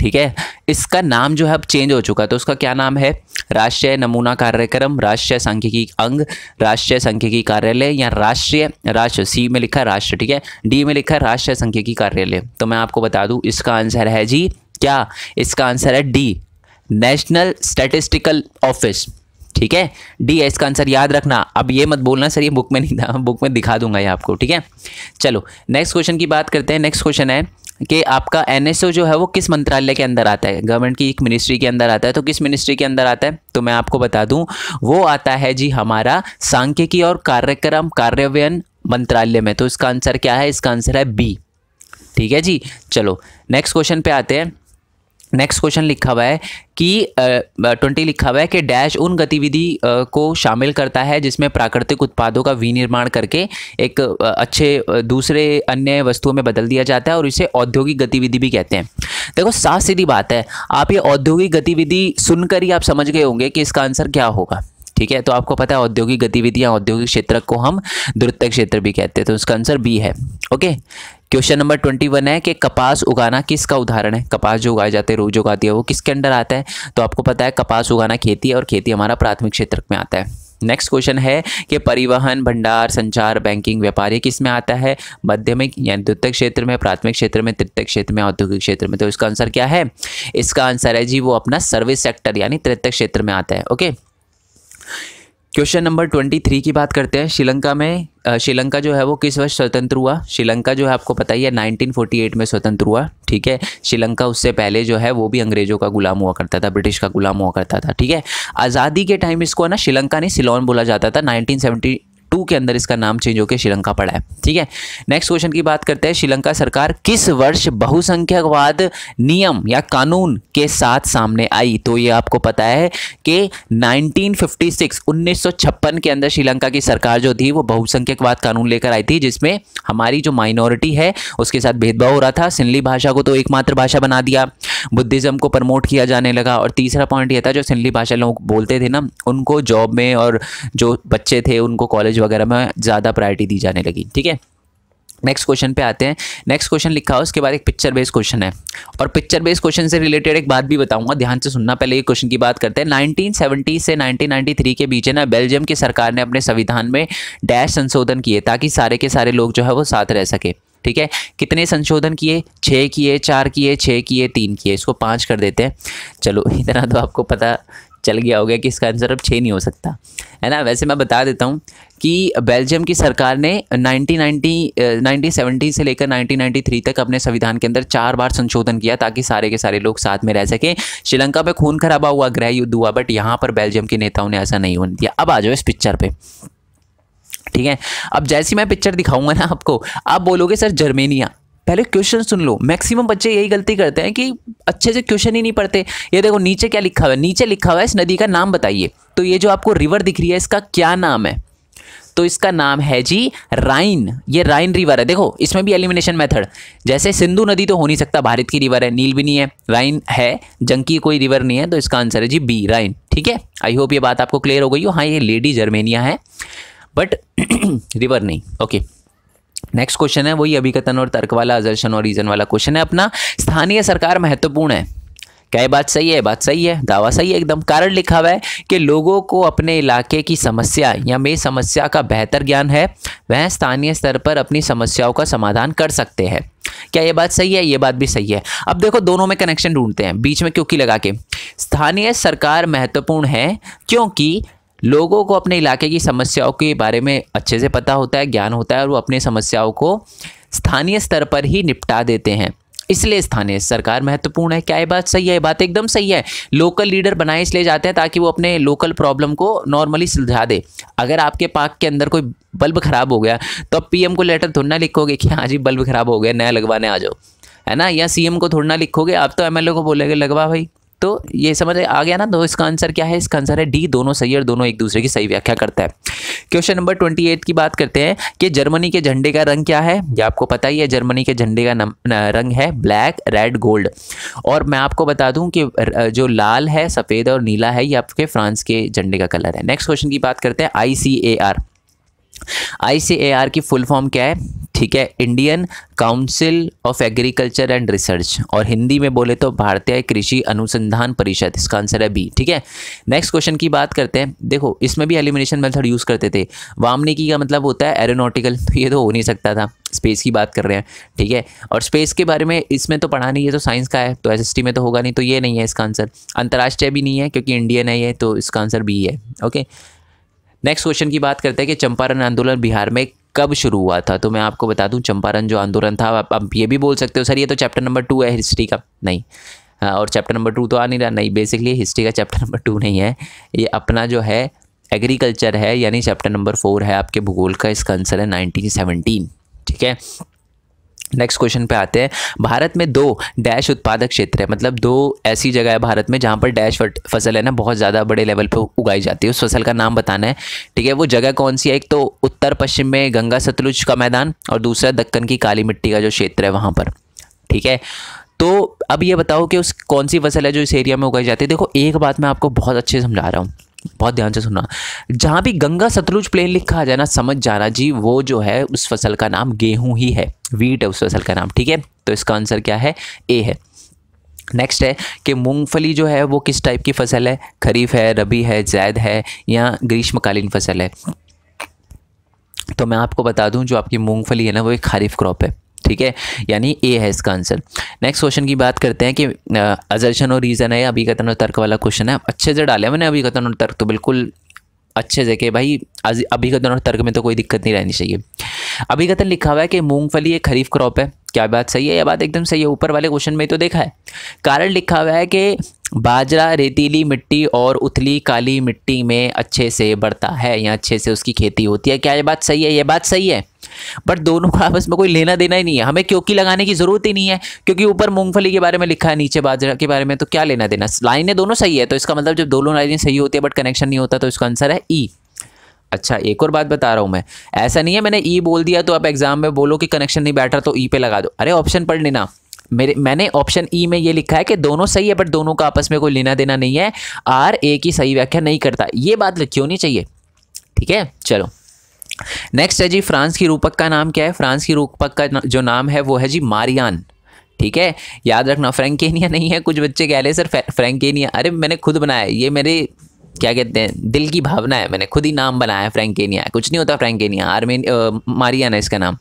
ठीक है इसका नाम जो है अब चेंज हो चुका है तो उसका क्या नाम है राष्ट्रीय नमूना कार्यक्रम राष्ट्रीय सांख्यिकी अंग राष्ट्रीय सांख्यिकी कार्यालय या राष्ट्रीय राष्ट्र सी में लिखा राष्ट्र ठीक है डी में लिखा राष्ट्रीय सांख्यिकी कार्यालय तो मैं आपको बता दूँ इसका आंसर है जी क्या इसका आंसर है डी नेशनल स्टेटिस्टिकल ऑफिस ठीक है डी है इसका आंसर याद रखना अब ये मत बोलना सर ये बुक में नहीं था बुक में दिखा दूंगा ये आपको ठीक है चलो नेक्स्ट क्वेश्चन की बात करते हैं नेक्स्ट क्वेश्चन है कि आपका एन जो है वो किस मंत्रालय के अंदर आता है गवर्नमेंट की एक मिनिस्ट्री के अंदर आता है तो किस मिनिस्ट्री के अंदर आता है तो मैं आपको बता दूं वो आता है जी हमारा सांख्यिकी और कार्यक्रम कार्यान्वयन मंत्रालय में तो इसका आंसर क्या है इसका आंसर है बी ठीक है जी चलो नेक्स्ट क्वेश्चन पे आते हैं नेक्स्ट क्वेश्चन लिखा हुआ है कि ट्वेंटी लिखा हुआ है कि डैश उन गतिविधि को शामिल करता है जिसमें प्राकृतिक उत्पादों का विनिर्माण करके एक अच्छे दूसरे अन्य वस्तुओं में बदल दिया जाता है और इसे औद्योगिक गतिविधि भी कहते हैं देखो साफ सीधी बात है आप ये औद्योगिक गतिविधि सुनकर ही आप समझ गए होंगे कि इसका आंसर क्या होगा ठीक है तो आपको पता है औद्योगिक गतिविधियां औद्योगिक क्षेत्र को हम दुरुत्तक क्षेत्र भी कहते हैं तो उसका आंसर बी है okay question number twenty one है कि कपास उगाना किसका उदाहरण है कपास जो उगाए जाते हैं रोज उगाती है वो किसके अंडर आता है तो आपको पता है कपास उगाना खेती है और खेती हमारा प्राथमिक क्षेत्र में आता है नेक्स्ट क्वेश्चन है कि परिवहन भंडार संचार बैंकिंग व्यापार ये किस में आता है माध्यमिक यानी द्वितीय क्षेत्र में प्राथमिक क्षेत्र में तृतीय क्षेत्र में औद्योगिक क्षेत्र में तो इसका आंसर क्या है इसका आंसर है जी वो अपना सर्विस सेक्टर यानी तृतीय क्षेत्र में आता है okay okay? Question number twenty three की बात करते हैं श्रीलंका में श्रीलंका जो है वो किस वर्ष स्वतंत्र हुआ श्रीलंका जो है आपको पता ही है 1948 में स्वतंत्र हुआ ठीक है श्रीलंका उससे पहले जो है वो भी अंग्रेजों का गुलाम हुआ करता था ब्रिटिश का गुलाम हुआ करता था ठीक है आज़ादी के टाइम इसको है ना श्रीलंका ने सिलोन बोला जाता था नाइनटीन टू के अंदर इसका नाम चेंज होकर श्रीलंका पड़ा है ठीक है नेक्स्ट क्वेश्चन की बात करते हैं श्रीलंका सरकार किस वर्ष बहुसंख्यकवाद नियम या कानून के साथ सामने आई तो ये आपको पता है कि 1956 1956 के अंदर श्रीलंका की सरकार जो थी वो बहुसंख्यकवाद कानून लेकर आई थी जिसमें हमारी जो माइनॉरिटी है उसके साथ भेदभाव हो रहा था सिंधली भाषा को तो एकमात्र भाषा बना दिया बुद्धिज़्म को प्रमोट किया जाने लगा और तीसरा पॉइंट यह था जो सिंधली भाषा लोग बोलते थे ना उनको जॉब में और जो बच्चे थे उनको कॉलेज कॉलेज वगैरह में ज़्यादा प्रायोरिटी दी जाने लगी ठीक है नेक्स्ट क्वेश्चन पे आते हैं नेक्स्ट क्वेश्चन लिखा है उसके बाद एक पिक्चर बेस्ड क्वेश्चन है और पिक्चर बेस्ड क्वेश्चन से रिलेटेड एक बात भी बताऊंगा ध्यान से सुनना पहले ये क्वेश्चन की बात करते हैं 1970 से 1993 के बीच है ना बेल्जियम की सरकार ने अपने संविधान में डैश संशोधन किए ताकि सारे के सारे लोग जो है वो साथ रह सके ठीक है कितने संशोधन किए छः किए चार किए छः किए तीन किए इसको पाँच कर देते हैं चलो इतना तो आपको पता चल गया होगा कि इसका आंसर अब छः नहीं हो सकता है ना वैसे मैं बता देता हूँ कि बेल्जियम की सरकार ने 1990 1970 से लेकर 1993 तक अपने संविधान के अंदर चार बार संशोधन किया ताकि सारे के सारे लोग साथ में रह सकें श्रीलंका में खून खराबा हुआ गृह युद्ध हुआ बट यहाँ पर बेल्जियम के नेताओं ने ऐसा नहीं होने दिया अब आ जाओ इस पिक्चर पर ठीक है अब जैसी मैं पिक्चर दिखाऊंगा ना आपको आप बोलोगे सर जर्मेनिया पहले क्वेश्चन सुन लो मैक्सिमम बच्चे यही गलती करते हैं कि अच्छे से क्वेश्चन ही नहीं पढ़ते ये देखो नीचे क्या लिखा हुआ है नीचे लिखा हुआ है इस नदी का नाम बताइए तो ये जो आपको रिवर दिख रही है इसका क्या नाम है तो इसका नाम है जी राइन ये राइन रिवर है देखो इसमें भी एलिमिनेशन मेथड जैसे सिंधु नदी तो हो नहीं सकता भारत की रिवर है नील भी नहीं है राइन है जंकी कोई रिवर नहीं है तो इसका आंसर है जी बी राइन ठीक है आई होप ये बात आपको क्लियर हो गई हो हाँ ये लेडी जर्मेनिया है बट रिवर नहीं ओके okay. नेक्स्ट क्वेश्चन है वही कथन और तर्क वाला अजर्शन और रीजन वाला क्वेश्चन है अपना स्थानीय सरकार महत्वपूर्ण है क्या ये बात सही है बात सही है दावा सही है एकदम कारण लिखा हुआ है कि लोगों को अपने इलाके की समस्या या में समस्या का बेहतर ज्ञान है वह स्थानीय स्तर पर अपनी समस्याओं का समाधान कर सकते हैं क्या ये बात सही है ये बात भी सही है अब देखो दोनों में कनेक्शन ढूंढते हैं बीच में क्योंकि लगा के स्थानीय सरकार महत्वपूर्ण है क्योंकि लोगों को अपने इलाके की समस्याओं के बारे में अच्छे से पता होता है ज्ञान होता है और वो अपनी समस्याओं को स्थानीय स्तर पर ही निपटा देते हैं इसलिए स्थानीय सरकार महत्वपूर्ण है क्या ये बात सही है बात एकदम सही है लोकल लीडर बनाए इसलिए जाते हैं ताकि वो अपने लोकल प्रॉब्लम को नॉर्मली सुलझा दे अगर आपके पार्क के अंदर कोई बल्ब ख़राब हो गया तो अब पीएम को लेटर थोड़ा ना लिखोगे कि हाँ जी बल्ब ख़राब हो गया नया लगवाने आ जाओ है ना या सीएम को थोड़ा ना लिखोगे आप तो एमएलए को बोलेगे लगवा भाई तो ये समझ आ गया ना तो इसका आंसर क्या है इसका आंसर है डी दोनों सही और दोनों एक दूसरे की सही व्याख्या करता है क्वेश्चन नंबर ट्वेंटी एट की बात करते हैं कि जर्मनी के झंडे का रंग क्या है ये आपको पता ही है जर्मनी के झंडे का रंग है ब्लैक रेड गोल्ड और मैं आपको बता दूं कि जो लाल है सफ़ेद और नीला है ये आपके फ्रांस के झंडे का कलर है नेक्स्ट क्वेश्चन की बात करते हैं I C A R I C A R की फुल फॉर्म क्या है ठीक है Indian council of agriculture and research और हिंदी में बोले तो भारतीय कृषि अनुसंधान परिषद इसका आंसर है बी ठीक है नेक्स्ट क्वेश्चन की बात करते हैं देखो इसमें भी एलिमिनेशन मेथड यूज़ करते थे वामनिकी का मतलब होता है एरोनोटिकल तो ये तो हो नहीं सकता था स्पेस की बात कर रहे हैं ठीक है और स्पेस के बारे में इसमें तो पढ़ा नहीं है तो साइंस का है तो एस में तो होगा नहीं तो ये नहीं है इसका आंसर अंतर्राष्ट्रीय भी नहीं है क्योंकि इंडियन है ये तो इसका आंसर बी है ओके नेक्स्ट क्वेश्चन की बात करते हैं कि चंपारण आंदोलन बिहार में कब शुरू हुआ था तो मैं आपको बता दूं चंपारण जो आंदोलन था आप, ये भी बोल सकते हो सर ये तो चैप्टर नंबर टू है हिस्ट्री का नहीं हाँ, और चैप्टर नंबर टू तो आ नहीं रहा नहीं बेसिकली हिस्ट्री का चैप्टर नंबर टू नहीं है ये अपना जो है एग्रीकल्चर है यानी चैप्टर नंबर फोर है आपके भूगोल का इसका आंसर है नाइनटीन ठीक है नेक्स्ट क्वेश्चन पे आते हैं भारत में दो डैश उत्पादक क्षेत्र है मतलब दो ऐसी जगह है भारत में जहाँ पर डैश फसल है ना बहुत ज़्यादा बड़े लेवल पे उगाई जाती है उस फसल का नाम बताना है ठीक है वो जगह कौन सी है एक तो उत्तर पश्चिम में गंगा सतलुज का मैदान और दूसरा दक्कन की काली मिट्टी का जो क्षेत्र है वहाँ पर ठीक है तो अब ये बताओ कि उस कौन सी फसल है जो इस एरिया में उगाई जाती है देखो एक बात मैं आपको बहुत अच्छे समझा रहा हूँ बहुत ध्यान से सुनना जहाँ भी गंगा सतलुज प्लेन लिखा जाए ना समझ जाना जी वो जो है उस फसल का नाम गेहूं ही है वीट है उस फसल का नाम ठीक है तो इसका आंसर क्या है ए है नेक्स्ट है कि मूंगफली जो है वो किस टाइप की फसल है खरीफ है रबी है जैद है या ग्रीष्मकालीन फसल है तो मैं आपको बता दूं जो आपकी मूंगफली है ना वो एक खरीफ क्रॉप है ठीक है यानी ए है इसका आंसर नेक्स्ट क्वेश्चन की बात करते हैं कि अजर्शन और रीज़न है अभी कथन और तर्क वाला क्वेश्चन है अच्छे से डाले मैंने अभी कथन और तर्क तो बिल्कुल अच्छे से के भाई अभी कथन और तर्क में तो कोई दिक्कत नहीं रहनी चाहिए अभी कथन लिखा हुआ है कि मूंगफली एक खरीफ क्रॉप है क्या बात सही है यह बात एकदम सही है ऊपर वाले क्वेश्चन में तो देखा है कारण लिखा हुआ है कि बाजरा रेतीली मिट्टी और उथली काली मिट्टी में अच्छे से बढ़ता है या अच्छे से उसकी खेती होती है क्या ये बात सही है ये बात सही है बट दोनों का आपस में कोई लेना देना ही नहीं है हमें क्योंकि लगाने की ज़रूरत ही नहीं है क्योंकि ऊपर मूंगफली के बारे में लिखा है नीचे बाजरा के बारे में तो क्या लेना देना लाइनें दोनों सही है तो इसका मतलब जब दोनों लाइनें सही होती है बट कनेक्शन नहीं होता तो इसका आंसर है ई e। अच्छा एक और बात बता रहा हूँ मैं ऐसा नहीं है मैंने ई e बोल दिया तो आप एग्ज़ाम में बोलो कि कनेक्शन नहीं बैठ रहा तो ई e पे लगा दो अरे ऑप्शन पढ़ लेना मेरे मैंने ऑप्शन ई में ये लिखा है कि दोनों सही है बट दोनों का आपस में कोई लेना देना नहीं है आर ए की सही व्याख्या नहीं करता ये बात लिखी होनी चाहिए ठीक है चलो नेक्स्ट है जी फ्रांस की रूपक का नाम क्या है फ्रांस की रूपक का जो नाम है वो है जी मारियान ठीक है याद रखना फ्रेंकेनिया नहीं है कुछ बच्चे कह रहे सर फ्रेंकेनिया अरे मैंने खुद बनाया ये मेरे क्या कहते हैं दिल की भावना है मैंने खुद ही नाम बनाया है फ्रेंकेनिया कुछ नहीं होता फ्रेंकेनिया आर्मेन मारियाना इसका नाम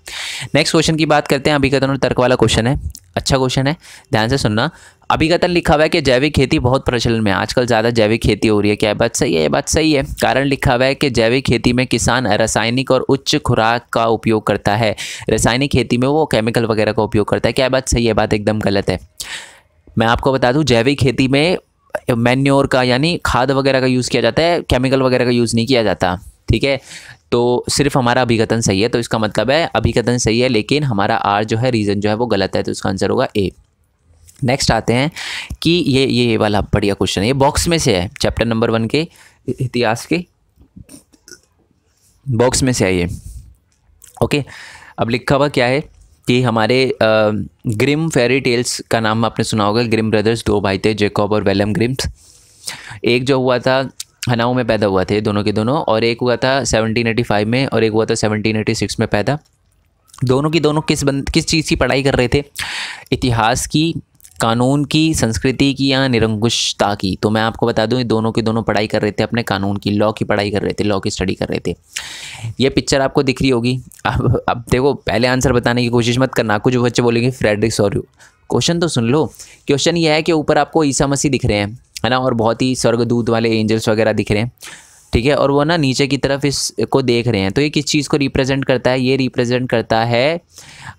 नेक्स्ट क्वेश्चन की बात करते हैं अभी कथन और तर्क वाला क्वेश्चन है अच्छा क्वेश्चन है ध्यान से सुनना अभी कथन लिखा हुआ है कि जैविक खेती बहुत प्रचलन में आजकल ज़्यादा जैविक खेती हो रही है क्या बात सही है ये बात सही है कारण लिखा हुआ है कि जैविक खेती में किसान रासायनिक और उच्च खुराक का उपयोग करता है रासायनिक खेती में वो केमिकल वगैरह का उपयोग करता है क्या बात सही है बात एकदम गलत है मैं आपको बता दूं जैविक खेती में मैन्योर का यानी खाद वगैरह का यूज़ किया जाता है केमिकल वगैरह का यूज़ नहीं किया जाता ठीक है तो सिर्फ हमारा अभिकथन सही है तो इसका मतलब है अभिकथन सही है लेकिन हमारा आर जो है रीज़न जो है वो गलत है तो इसका आंसर होगा ए नेक्स्ट आते हैं कि ये ये वाला बढ़िया क्वेश्चन है ये बॉक्स में से है चैप्टर नंबर वन के इतिहास के बॉक्स में से है ये ओके अब लिखा हुआ क्या है कि हमारे ग्रिम फेरी टेल्स का नाम आपने सुना होगा ग्रिम ब्रदर्स दो भाई थे जेकॉब और वेलम ग्रिम्स एक जो हुआ था हनाऊ में पैदा हुआ थे दोनों के दोनों और एक हुआ था 1785 में और एक हुआ था 1786 में पैदा दोनों की दोनों किस बंद किस चीज़ की पढ़ाई कर रहे थे इतिहास की कानून की संस्कृति की या निरंकुशता की तो मैं आपको बता दूं ये दोनों के दोनों पढ़ाई कर रहे थे अपने कानून की लॉ की पढ़ाई कर रहे थे लॉ की स्टडी कर रहे थे ये पिक्चर आपको दिख रही होगी अब अब देखो पहले आंसर बताने की कोशिश मत करना कुछ बच्चे बोलेंगे फ्रेडरिक सॉरी क्वेश्चन तो सुन लो क्वेश्चन ये है कि ऊपर आपको ईसा मसीह दिख रहे हैं है ना और बहुत ही स्वर्गदूत वाले एंजल्स वगैरह दिख रहे हैं ठीक है और वो ना नीचे की तरफ इसको देख रहे हैं तो ये किस चीज़ को रिप्रेजेंट करता है ये रिप्रेजेंट करता है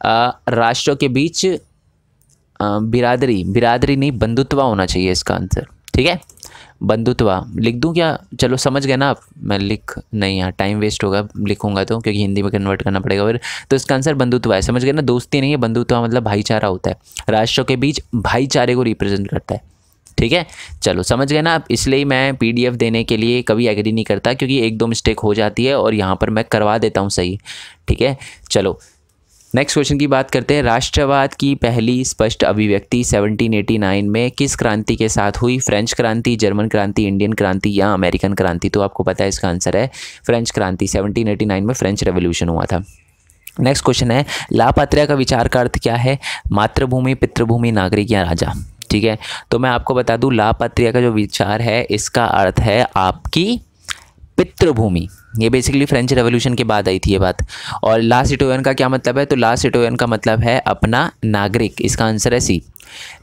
राष्ट्रों के बीच बिरादरी बिरादरी नहीं बंधुत्वा होना चाहिए इसका आंसर ठीक है बंधुत्वा लिख दूँ क्या चलो समझ गए ना आप मैं लिख नहीं यहाँ टाइम वेस्ट होगा लिखूंगा तो क्योंकि हिंदी में कन्वर्ट करना पड़ेगा फिर तो इसका आंसर बंधुत्वा है समझ गए ना दोस्ती नहीं है बंधुत्वा मतलब भाईचारा होता है राष्ट्रों के बीच भाईचारे को रिप्रेजेंट करता है ठीक है चलो समझ गए ना आप इसलिए मैं पीडीएफ देने के लिए कभी एग्री नहीं करता क्योंकि एक दो मिस्टेक हो जाती है और यहाँ पर मैं करवा देता हूँ सही ठीक है चलो नेक्स्ट क्वेश्चन की बात करते हैं राष्ट्रवाद की पहली स्पष्ट अभिव्यक्ति 1789 में किस क्रांति के साथ हुई फ्रेंच क्रांति जर्मन क्रांति इंडियन क्रांति या अमेरिकन क्रांति तो आपको पता है इसका आंसर है फ्रेंच क्रांति 1789 में फ्रेंच रेवोल्यूशन हुआ था नेक्स्ट क्वेश्चन है लापात्र का विचार का अर्थ क्या है मातृभूमि पितृभूमि नागरिक या राजा ठीक है तो मैं आपको बता दूँ लापात्र का जो विचार है इसका अर्थ है आपकी पितृभूमि ये बेसिकली फ्रेंच रेवोल्यूशन के बाद आई थी ये बात और लास्ट इटोवन का क्या मतलब है तो लास्ट इटोवन का मतलब है अपना नागरिक इसका आंसर है सी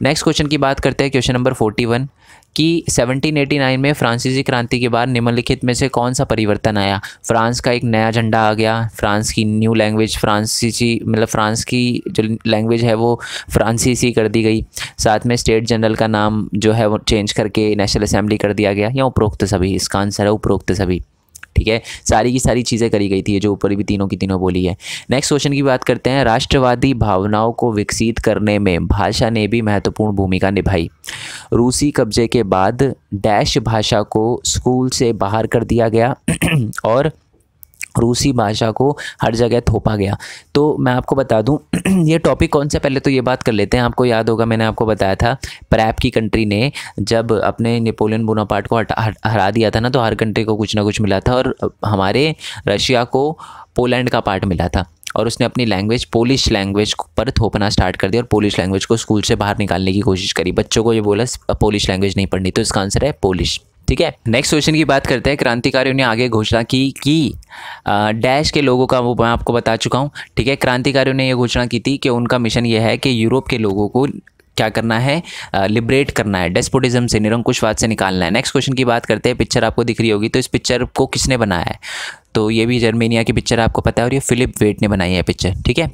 नेक्स्ट क्वेश्चन की बात करते हैं क्वेश्चन नंबर फोर्टी वन कि 1789 में फ्रांसीसी क्रांति के बाद निम्नलिखित में से कौन सा परिवर्तन आया फ्रांस का एक नया झंडा आ गया फ्रांस की न्यू लैंग्वेज फ्रांसीसी मतलब फ्रांस की जो लैंग्वेज है वो फ्रांसीसी कर दी गई साथ में स्टेट जनरल का नाम जो है वो चेंज करके नेशनल असेंबली कर दिया गया या उपरोक्त सभी इसका आंसर है उपरोक्त सभी ठीक है सारी की सारी चीज़ें करी गई थी जो ऊपर भी तीनों की तीनों बोली है नेक्स्ट क्वेश्चन की बात करते हैं राष्ट्रवादी भावनाओं को विकसित करने में भाषा ने भी महत्वपूर्ण भूमिका निभाई रूसी कब्जे के बाद डैश भाषा को स्कूल से बाहर कर दिया गया और रूसी भाषा को हर जगह थोपा गया तो मैं आपको बता दूं ये टॉपिक कौन सा पहले तो ये बात कर लेते हैं आपको याद होगा मैंने आपको बताया था प्रैप की कंट्री ने जब अपने नेपोलियन बोनापार्ट को हटा हरा दिया था ना तो हर कंट्री को कुछ ना कुछ मिला था और हमारे रशिया को पोलैंड का पार्ट मिला था और उसने अपनी लैंग्वेज पोलिश लैंग्वेज पर थोपना स्टार्ट कर दिया और पोलिश लैंग्वेज को स्कूल से बाहर निकालने की कोशिश करी बच्चों को ये बोला पोलिश लैंग्वेज नहीं पढ़नी तो इसका आंसर है पोलिश ठीक है नेक्स्ट क्वेश्चन की बात करते हैं क्रांतिकारियों ने आगे घोषणा की कि डैश के लोगों का वो मैं आपको बता चुका हूँ ठीक है क्रांतिकारियों ने यह घोषणा की थी कि उनका मिशन ये है कि यूरोप के लोगों को क्या करना है लिबरेट करना है डेस्पोटिज्म से निरंकुशवाद से निकालना है नेक्स्ट क्वेश्चन की बात करते हैं पिक्चर आपको दिख रही होगी तो इस पिक्चर को किसने बनाया है तो ये भी जर्मेनिया की पिक्चर आपको पता है और ये फिलिप वेट ने बनाई है पिक्चर ठीक है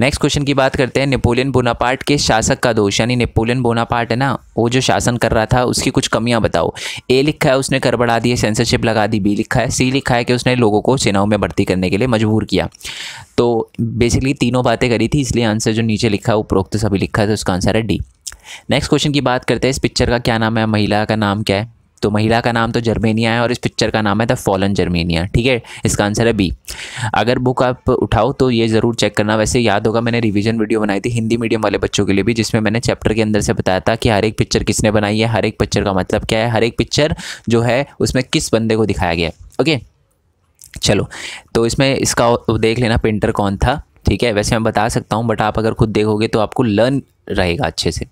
नेक्स्ट क्वेश्चन की बात करते हैं नेपोलियन बोनापार्ट के शासक का दोष यानी नेपोलियन बोनापार्ट है ना वो जो शासन कर रहा था उसकी कुछ कमियाँ बताओ ए लिखा है उसने कर दी दिए सेंसरशिप लगा दी बी लिखा है सी लिखा है कि उसने लोगों को सेनाओं में भर्ती करने के लिए मजबूर किया तो बेसिकली तीनों बातें करी थी इसलिए आंसर जो नीचे लिखा है उपरोक्त सभी लिखा है तो उसका आंसर है डी नेक्स्ट क्वेश्चन की बात करते हैं इस पिक्चर का क्या नाम है महिला का नाम क्या है तो महिला का नाम तो जर्मेनिया है और इस पिक्चर का नाम है द फॉलन जर्मेनिया ठीक है इसका आंसर है बी अगर बुक आप उठाओ तो ये ज़रूर चेक करना वैसे याद होगा मैंने रिवीजन वीडियो बनाई थी हिंदी मीडियम वाले बच्चों के लिए भी जिसमें मैंने चैप्टर के अंदर से बताया था कि हर एक पिक्चर किसने बनाई है हर एक पिक्चर का मतलब क्या है हर एक पिक्चर जो है उसमें किस बंदे को दिखाया गया है ओके चलो तो इसमें इसका देख लेना पेंटर कौन था ठीक है वैसे मैं बता सकता हूँ बट आप अगर खुद देखोगे तो आपको लर्न रहेगा अच्छे से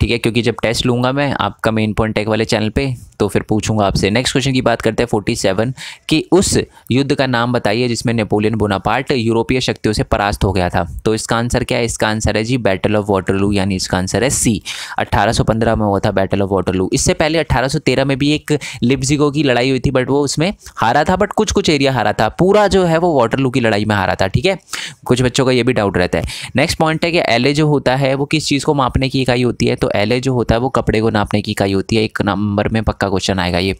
ठीक है क्योंकि जब टेस्ट लूँगा मैं आपका मेन पॉइंट टेक वाले चैनल पे तो फिर पूछूंगा आपसे नेक्स्ट क्वेश्चन की बात करते हैं फोर्टी सेवन कि उस युद्ध का नाम बताइए जिसमें नेपोलियन बोनापार्ट यूरोपीय शक्तियों से परास्त हो गया था तो इसका आंसर क्या है इसका आंसर है जी बैटल ऑफ वाटरलू यानी इसका आंसर है सी 1815 में हुआ था बैटल ऑफ वाटरलू इससे पहले 1813 में भी एक लिप्जिगो की लड़ाई हुई थी बट वो उसमें हारा था बट कुछ कुछ एरिया हारा था पूरा जो है वो वाटरलू की लड़ाई में हारा था ठीक है कुछ बच्चों का ये भी डाउट रहता है नेक्स्ट पॉइंट है कि एल जो होता है वो किस चीज़ को मापने की इकाई होती है तो तो एल जो होता है वो कपड़े को नापने की इकाई होती है एक नंबर में पक्का क्वेश्चन आएगा ये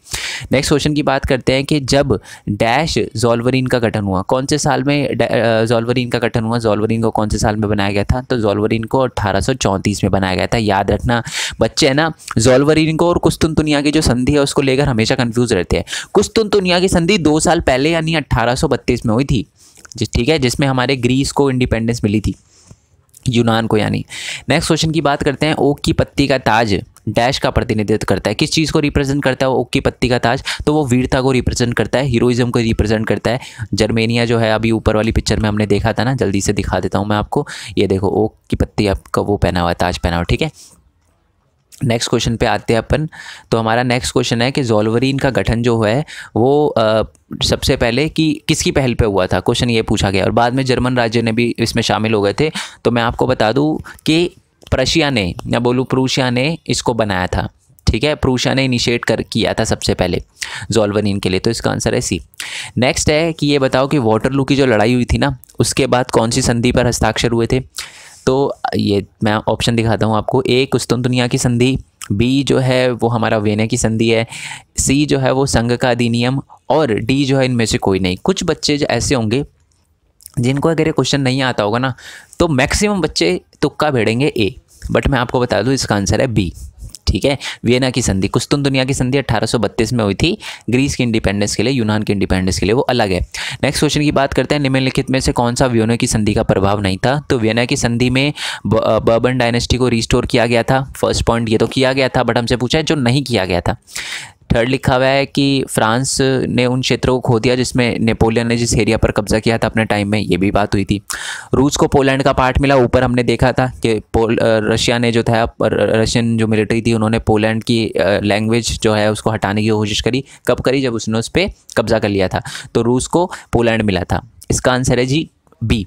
नेक्स्ट क्वेश्चन की बात करते हैं कि जब डैश जॉल्वरिन का गठन हुआ कौन से साल में जॉल्वरिन का गठन हुआ जॉल्वरिन को कौन से साल में बनाया गया था तो जॉल्वरिन को अठारह में बनाया गया था याद रखना बच्चे है ना जॉल्वरिन को और कुस्तुन दुनिया की जो संधि है उसको लेकर हमेशा कन्फ्यूज़ रहते हैं कुस्तुन दुनिया की संधि दो साल पहले यानी अट्ठारह में हुई थी जिस ठीक है जिसमें हमारे ग्रीस को इंडिपेंडेंस मिली थी यूनान को यानी नेक्स्ट क्वेश्चन की बात करते हैं ओक की पत्ती का ताज डैश का प्रतिनिधित्व करता है किस चीज़ को रिप्रेजेंट करता है ओक की पत्ती का ताज तो वो वीरता को रिप्रेजेंट करता है हीरोइज्म को रिप्रेजेंट करता है जर्मेनिया जो है अभी ऊपर वाली पिक्चर में हमने देखा था ना जल्दी से दिखा देता हूँ मैं आपको ये देखो ओक की पत्ती आपका वो पहना हुआ ताज पहना हुआ ठीक है नेक्स्ट क्वेश्चन पे आते हैं अपन तो हमारा नेक्स्ट क्वेश्चन है कि जोलवरीन का गठन जो है वो आ, सबसे पहले कि किसकी पहल पे हुआ था क्वेश्चन ये पूछा गया और बाद में जर्मन राज्य ने भी इसमें शामिल हो गए थे तो मैं आपको बता दूँ कि प्रशिया ने या बोलूँ प्रूशिया ने इसको बनाया था ठीक है प्रूशिया ने इनिशिएट कर किया था सबसे पहले जोलवरीन के लिए तो इसका आंसर है सी नेक्स्ट है कि ये बताओ कि वाटरलू की जो लड़ाई हुई थी ना उसके बाद कौन सी संधि पर हस्ताक्षर हुए थे तो ये मैं ऑप्शन दिखाता हूँ आपको ए कुस्तुन दुनिया की संधि बी जो है वो हमारा वेने की संधि है सी जो है वो संघ का अधिनियम और डी जो है इनमें से कोई नहीं कुछ बच्चे जो ऐसे होंगे जिनको अगर ये क्वेश्चन नहीं आता होगा ना तो मैक्सिमम बच्चे तुक्का भेड़ेंगे ए बट मैं आपको बता दूँ इसका आंसर है बी ठीक है वियना की संधि कुस्तुन दुनिया की संधि अठारह में हुई थी ग्रीस की इंडिपेंडेंस के लिए यूनान की इंडिपेंडेंस के लिए वो अलग है नेक्स्ट क्वेश्चन की बात करते हैं निम्नलिखित में से कौन सा वियना की संधि का प्रभाव नहीं था तो वियना की संधि में बर्बन डायनेस्टी को रिस्टोर किया गया था फर्स्ट पॉइंट ये तो किया गया था बट हमसे पूछा है जो नहीं किया गया था थर्ड लिखा हुआ है कि फ्रांस ने उन क्षेत्रों को खो दिया जिसमें नेपोलियन ने जिस एरिया पर कब्जा किया था अपने टाइम में ये भी बात हुई थी रूस को पोलैंड का पार्ट मिला ऊपर हमने देखा था कि पोल रशिया ने जो था रशियन जो मिलिट्री थी उन्होंने पोलैंड की लैंग्वेज जो है उसको हटाने की कोशिश करी कब करी जब उसने उस पर कब्जा कर लिया था तो रूस को पोलैंड मिला था इसका आंसर है जी बी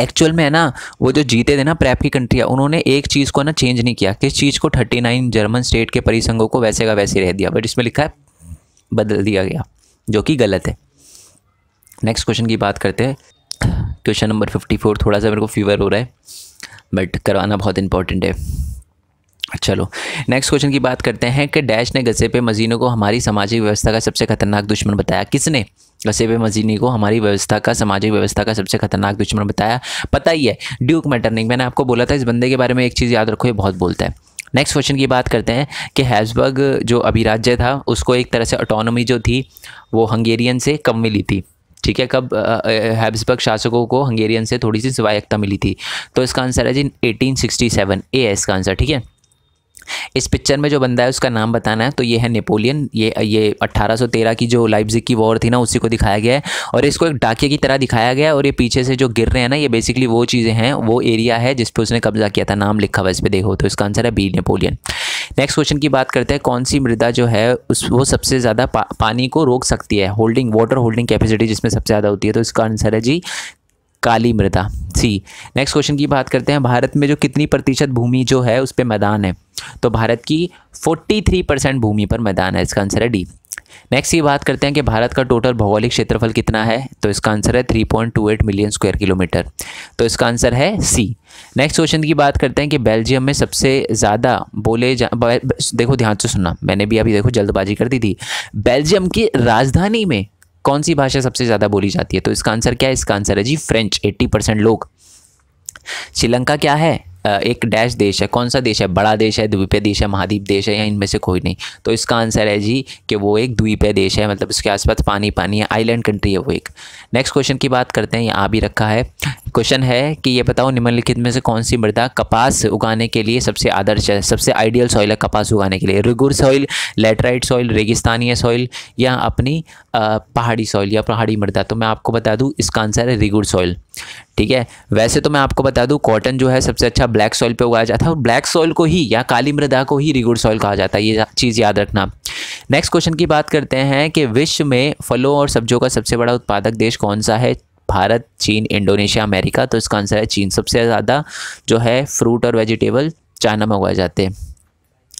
एक्चुअल में है ना वो जो जीते थे ना प्रैप की कंट्री है उन्होंने एक चीज़ को ना चेंज नहीं किया किस चीज़ को थर्टी नाइन जर्मन स्टेट के परिसंघों को वैसे का वैसे रह दिया बट इसमें लिखा है बदल दिया गया जो कि गलत है नेक्स्ट क्वेश्चन की बात करते हैं क्वेश्चन नंबर फिफ्टी फोर थोड़ा सा मेरे को फीवर हो रहा है बट करवाना बहुत इंपॉर्टेंट है चलो नेक्स्ट क्वेश्चन की बात करते हैं कि डैश ने पे मजीनों को हमारी सामाजिक व्यवस्था का सबसे खतरनाक दुश्मन बताया किसने गसे पे मजीनी को हमारी व्यवस्था का सामाजिक व्यवस्था का सबसे खतरनाक दुश्मन बताया पता ही है ड्यूक मैटरनिंग मैंने आपको बोला था इस बंदे के बारे में एक चीज़ याद रखो ये बहुत बोलता है नेक्स्ट क्वेश्चन की बात करते हैं कि हैजबर्ग जो अभिराज्य था उसको एक तरह से ऑटोनॉमी जो थी वो हंगेरियन से कम मिली थी ठीक है कब हैब्सबर्ग शासकों को हंगेरियन से थोड़ी सी स्वायत्ता मिली थी तो इसका आंसर है जी 1867 ए है इसका आंसर ठीक है इस पिक्चर में जो बंदा है उसका नाम बताना है तो ये है नेपोलियन ये ये 1813 की जो लाइब्जिक की वॉर थी ना उसी को दिखाया गया है और इसको एक डाके की तरह दिखाया गया है और ये पीछे से जो गिर रहे हैं ना ये बेसिकली वो चीज़ें हैं वो एरिया है जिस पर उसने कब्जा किया था नाम लिखा हुआ इस पर देखो तो इसका आंसर है बी नेपोलियन नेक्स्ट क्वेश्चन की बात करते हैं कौन सी मृदा जो है उस वो सबसे ज़्यादा पा, पानी को रोक सकती है होल्डिंग वाटर होल्डिंग कैपेसिटी जिसमें सबसे ज़्यादा होती है तो इसका आंसर है जी काली मृदा सी नेक्स्ट क्वेश्चन की बात करते हैं भारत में जो कितनी प्रतिशत भूमि जो है उस पर मैदान है तो भारत की 43 परसेंट भूमि पर मैदान है इसका आंसर है डी नेक्स्ट ये बात करते हैं कि भारत का टोटल भौगोलिक क्षेत्रफल कितना है तो इसका आंसर है 3.28 मिलियन स्क्वायर किलोमीटर तो इसका आंसर है सी नेक्स्ट क्वेश्चन की बात करते हैं कि बेल्जियम में सबसे ज़्यादा बोले जा देखो ध्यान से सुनना मैंने भी अभी देखो जल्दबाजी कर दी थी बेल्जियम की राजधानी में कौन सी भाषा सबसे ज़्यादा बोली जाती है तो इसका आंसर क्या है इसका आंसर है जी फ्रेंच एट्टी परसेंट लोग श्रीलंका क्या है एक डैश देश है कौन सा देश है बड़ा देश है द्वीपीय देश है महाद्वीप देश है या इनमें से कोई नहीं तो इसका आंसर है जी कि वो एक द्वीपीय देश है मतलब उसके आसपास पानी पानी है आइलैंड कंट्री है वो एक नेक्स्ट क्वेश्चन की बात करते हैं यहाँ भी रखा है क्वेश्चन है कि ये बताओ निम्नलिखित में से कौन सी मृदा कपास उगाने के लिए सबसे आदर्श है सबसे आइडियल सॉइल है कपास उगाने के लिए रिगुर सॉइल लेटराइट सॉइल रेगिस्तानी सॉइल या अपनी पहाड़ी सॉइल या पहाड़ी मृदा तो मैं आपको बता दूँ इसका आंसर है रिगुर सॉइल ठीक है वैसे तो मैं आपको बता दूं कॉटन जो है सबसे अच्छा ब्लैक सॉइल पे उगाया जाता है और ब्लैक सॉइल को ही या काली मृदा को ही रिगुड सॉइल कहा जाता है ये चीज़ याद रखना नेक्स्ट क्वेश्चन की बात करते हैं कि विश्व में फलों और सब्जियों का सबसे बड़ा उत्पादक देश कौन सा है भारत चीन इंडोनेशिया अमेरिका तो इसका आंसर है चीन सबसे ज़्यादा जो है फ्रूट और वेजिटेबल चाइना में उगाए जाते हैं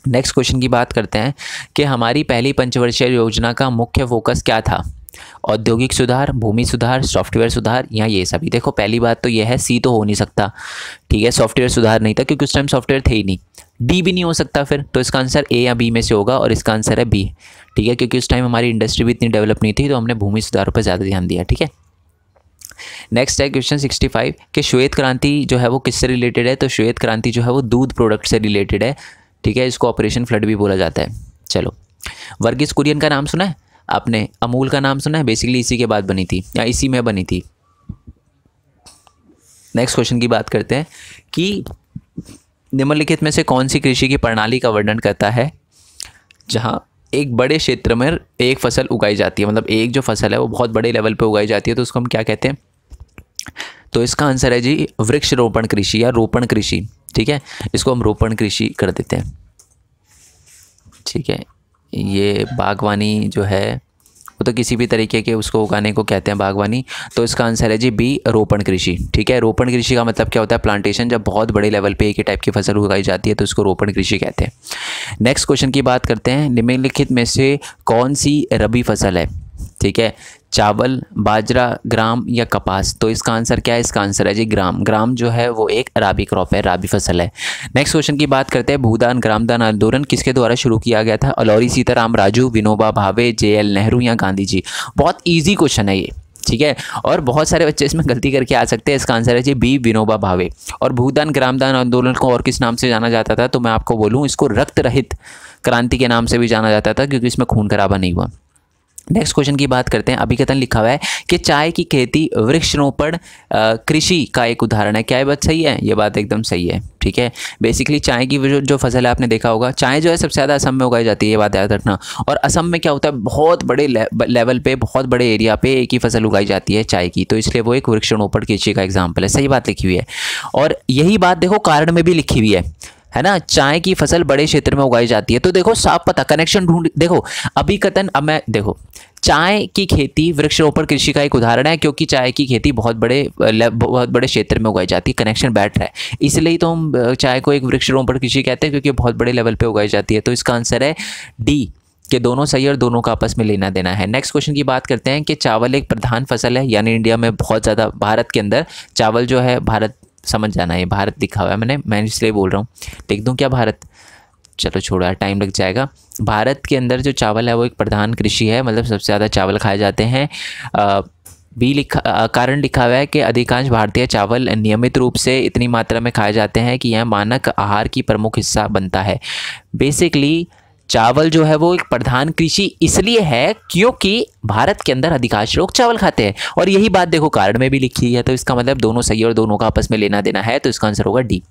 नेक्स्ट क्वेश्चन की बात करते हैं कि हमारी पहली पंचवर्षीय योजना का मुख्य फोकस क्या था औद्योगिक सुधार भूमि सुधार सॉफ्टवेयर सुधार या ये सभी देखो पहली बात तो यह है सी तो हो नहीं सकता ठीक है सॉफ्टवेयर सुधार नहीं था क्योंकि उस टाइम सॉफ्टवेयर थे ही नहीं डी भी नहीं हो सकता फिर तो इसका आंसर ए या बी में से होगा और इसका आंसर है बी ठीक है क्योंकि उस टाइम हमारी इंडस्ट्री भी इतनी डेवलप नहीं थी तो हमने भूमि सुधारों पर ज़्यादा ध्यान दिया ठीक है नेक्स्ट है क्वेश्चन 65 कि श्वेत क्रांति जो है वो किससे रिलेटेड है तो श्वेत क्रांति जो है वो दूध प्रोडक्ट से रिलेटेड है ठीक है इसको ऑपरेशन फ्लड भी बोला जाता है चलो वर्गीज कुरियन का नाम सुना है आपने अमूल का नाम सुना है बेसिकली इसी के बाद बनी थी या इसी में बनी थी नेक्स्ट क्वेश्चन की बात करते हैं कि निम्नलिखित में से कौन सी कृषि की प्रणाली का वर्णन करता है जहाँ एक बड़े क्षेत्र में एक फसल उगाई जाती है मतलब एक जो फसल है वो बहुत बड़े लेवल पे उगाई जाती है तो उसको हम क्या कहते हैं तो इसका आंसर है जी वृक्ष रोपण कृषि या रोपण कृषि ठीक है इसको हम रोपण कृषि कर देते हैं ठीक है ये बागवानी जो है वो तो किसी भी तरीके के उसको उगाने को कहते हैं बागवानी तो इसका आंसर है जी बी रोपण कृषि ठीक है रोपण कृषि का मतलब क्या होता है प्लांटेशन जब बहुत बड़े लेवल पे एक ही टाइप की फसल उगाई जाती है तो उसको रोपण कृषि कहते हैं नेक्स्ट क्वेश्चन की बात करते हैं निम्नलिखित में से कौन सी रबी फसल है ठीक है चावल बाजरा ग्राम या कपास तो इसका आंसर क्या है इसका आंसर है जी ग्राम ग्राम जो है वो एक राबी क्रॉप है राबी फसल है नेक्स्ट क्वेश्चन की बात करते हैं भूदान ग्रामदान आंदोलन किसके द्वारा शुरू किया गया था अलौरी सीताराम राजू विनोबा भावे जे एल नेहरू या गांधी जी बहुत ईजी क्वेश्चन है ये ठीक है और बहुत सारे बच्चे इसमें गलती करके आ सकते हैं इसका आंसर है जी बी विनोबा भावे और भूदान ग्रामदान आंदोलन को और किस नाम से जाना जाता था तो मैं आपको बोलूँ इसको रक्त रहित क्रांति के नाम से भी जाना जाता था क्योंकि इसमें खून खराबा नहीं हुआ नेक्स्ट क्वेश्चन की बात करते हैं अभी कथन लिखा हुआ है कि चाय की खेती वृक्षरोपण कृषि का एक उदाहरण है क्या ये बात सही है ये बात एकदम सही है ठीक है बेसिकली चाय की जो जो फसल है आपने देखा होगा चाय जो है सबसे ज़्यादा असम में उगाई जाती है ये बात याद रखना और असम में क्या होता है बहुत बड़े ले, लेवल पे बहुत बड़े एरिया पे एक ही फसल उगाई जाती है चाय की तो इसलिए वो एक वृक्षरोपण कृषि का एग्जाम्पल है सही बात लिखी हुई है और यही बात देखो कारण में भी लिखी हुई है है ना चाय की फसल बड़े क्षेत्र में उगाई जाती है तो देखो साफ पता कनेक्शन ढूंढ देखो अभी कतन अब मैं देखो चाय की खेती वृक्षरोपण कृषि का एक उदाहरण है क्योंकि चाय की खेती बहुत बड़े बहुत बड़े क्षेत्र में उगाई जाती है कनेक्शन बैठ रहा है इसलिए तो हम चाय को एक वृक्षरोपण कृषि कहते हैं क्योंकि बहुत बड़े लेवल पर उगाई जाती है तो इसका आंसर है डी के दोनों सही और दोनों का आपस में लेना देना है नेक्स्ट क्वेश्चन की बात करते हैं कि चावल एक प्रधान फसल है यानी इंडिया में बहुत ज़्यादा भारत के अंदर चावल जो है भारत समझ जाना है भारत लिखा हुआ है मैंने मैं इसलिए बोल रहा हूँ लिख दूँ क्या भारत चलो छोड़ा टाइम लग जाएगा भारत के अंदर जो चावल है वो एक प्रधान कृषि है मतलब सबसे ज़्यादा चावल खाए जाते हैं बी लिखा कारण लिखा हुआ है कि अधिकांश भारतीय चावल नियमित रूप से इतनी मात्रा में खाए जाते हैं कि यह मानक आहार की प्रमुख हिस्सा बनता है बेसिकली चावल जो है वो एक प्रधान कृषि इसलिए है क्योंकि भारत के अंदर अधिकांश लोग चावल खाते हैं और यही बात देखो कार्ड में भी लिखी है तो इसका मतलब दोनों सही और दोनों का आपस में लेना देना है तो इसका आंसर होगा डी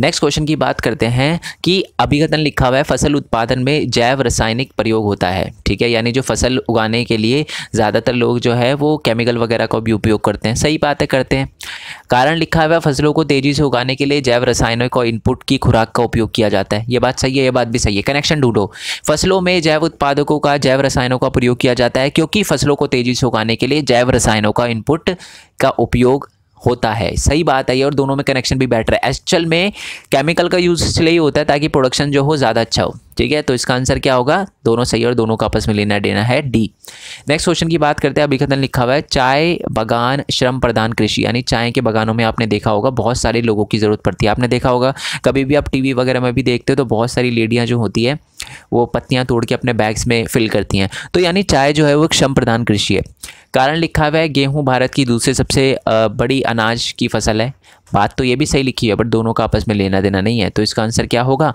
नेक्स्ट क्वेश्चन की बात करते हैं कि अभिगतन लिखा हुआ है फसल उत्पादन में जैव रासायनिक प्रयोग होता है ठीक है यानी जो फसल उगाने के लिए ज़्यादातर लोग जो है वो केमिकल वगैरह का भी उपयोग करते हैं सही बातें करते हैं कारण लिखा हुआ है फसलों को तेज़ी से उगाने के लिए जैव रसायनों और इनपुट की खुराक का उपयोग किया जाता है ये बात सही है ये बात भी सही है कनेक्शन ढूंढो फसलों में जैव उत्पादकों का जैव रसायनों का प्रयोग किया जाता है क्योंकि फसलों को तेज़ी से उगाने के लिए जैव रसायनों का इनपुट का उपयोग होता है सही बात है ये और दोनों में कनेक्शन भी बेटर है एक्चुअल में केमिकल का यूज़ इसलिए होता है ताकि प्रोडक्शन जो हो ज़्यादा अच्छा हो ठीक है तो इसका आंसर क्या होगा दोनों सही और दोनों का आपस में लेना देना है डी नेक्स्ट क्वेश्चन की बात करते हैं अभी अभिकथन लिखा हुआ है चाय बागान श्रम प्रधान कृषि यानी चाय के बागानों में आपने देखा होगा बहुत सारे लोगों की ज़रूरत पड़ती है आपने देखा होगा कभी भी आप टीवी वगैरह में भी देखते हो तो बहुत सारी लेडियाँ जो होती है वो पत्तियाँ तोड़ के अपने बैग्स में फिल करती हैं तो यानी चाय जो है वो श्रम प्रधान कृषि है कारण लिखा हुआ है गेहूँ भारत की दूसरे सबसे बड़ी अनाज की फसल है बात तो ये भी सही लिखी है बट दोनों का आपस में लेना देना नहीं है तो इसका आंसर क्या होगा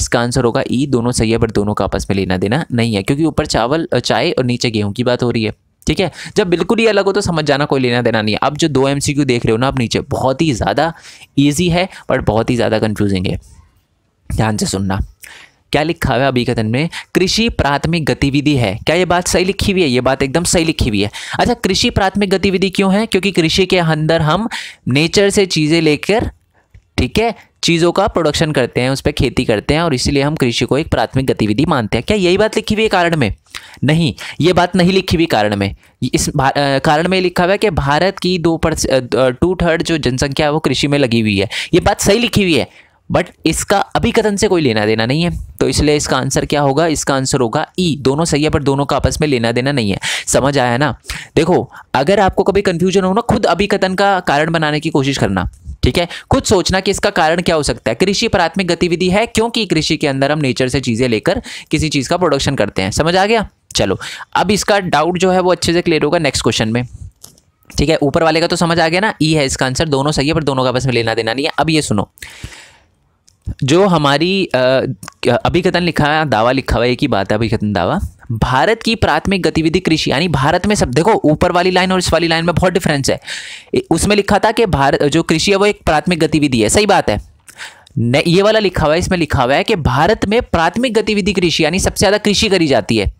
इसका आंसर होगा ई दोनों सही है बट दोनों का आपस में लेना देना नहीं है क्योंकि ऊपर चावल चाय और नीचे गेहूँ की बात हो रही है ठीक है जब बिल्कुल ही अलग हो तो समझ जाना कोई लेना देना नहीं है अब जो दो एम देख रहे हो ना आप नीचे बहुत ही ज़्यादा ईजी है बट बहुत ही ज़्यादा कन्फ्यूजिंग है ध्यान से सुनना क्या लिखा हुआ है अभी कथन में कृषि प्राथमिक गतिविधि है क्या ये बात सही लिखी हुई है ये बात एकदम सही लिखी हुई है अच्छा कृषि प्राथमिक गतिविधि क्यों है क्योंकि कृषि के अंदर हम नेचर से चीज़ें लेकर ठीक है चीज़ों का प्रोडक्शन करते हैं उस पर खेती करते हैं और इसीलिए हम कृषि को एक प्राथमिक गतिविधि मानते हैं क्या यही बात लिखी हुई है कारण में नहीं ये बात नहीं लिखी हुई कारण में इस कारण में लिखा हुआ है कि भारत की दो परसेंट टू थर्ड जो जनसंख्या है वो कृषि में लगी हुई है ये बात सही लिखी हुई है बट इसका अभिकथन से कोई लेना देना नहीं है तो इसलिए इसका आंसर क्या होगा इसका आंसर होगा ई e। दोनों सही है पर दोनों का आपस में लेना देना नहीं है समझ आया ना देखो अगर आपको कभी कंफ्यूजन हो ना खुद अभिकथन का कारण बनाने की कोशिश करना ठीक है खुद सोचना कि इसका कारण क्या हो सकता है कृषि प्राथमिक गतिविधि है क्योंकि कृषि के अंदर हम नेचर से चीज़ें लेकर किसी चीज़ का प्रोडक्शन करते हैं समझ आ गया चलो अब इसका डाउट जो है वो अच्छे से क्लियर होगा नेक्स्ट क्वेश्चन में ठीक है ऊपर वाले का तो समझ आ गया ना ई e है इसका आंसर दोनों सही है पर दोनों का बस में लेना देना नहीं है अब ये सुनो जो हमारी अभिकथन लिखा है दावा लिखा हुआ एक ही बात है अभिकथन दावा भारत की प्राथमिक गतिविधि कृषि यानी भारत में सब देखो ऊपर वाली लाइन और इस वाली लाइन में बहुत डिफरेंस है उसमें लिखा था कि भारत जो कृषि है वो एक प्राथमिक गतिविधि है सही बात है ये वाला लिखा हुआ है इसमें लिखा हुआ है कि भारत में प्राथमिक गतिविधि कृषि यानी सबसे ज़्यादा कृषि करी जाती है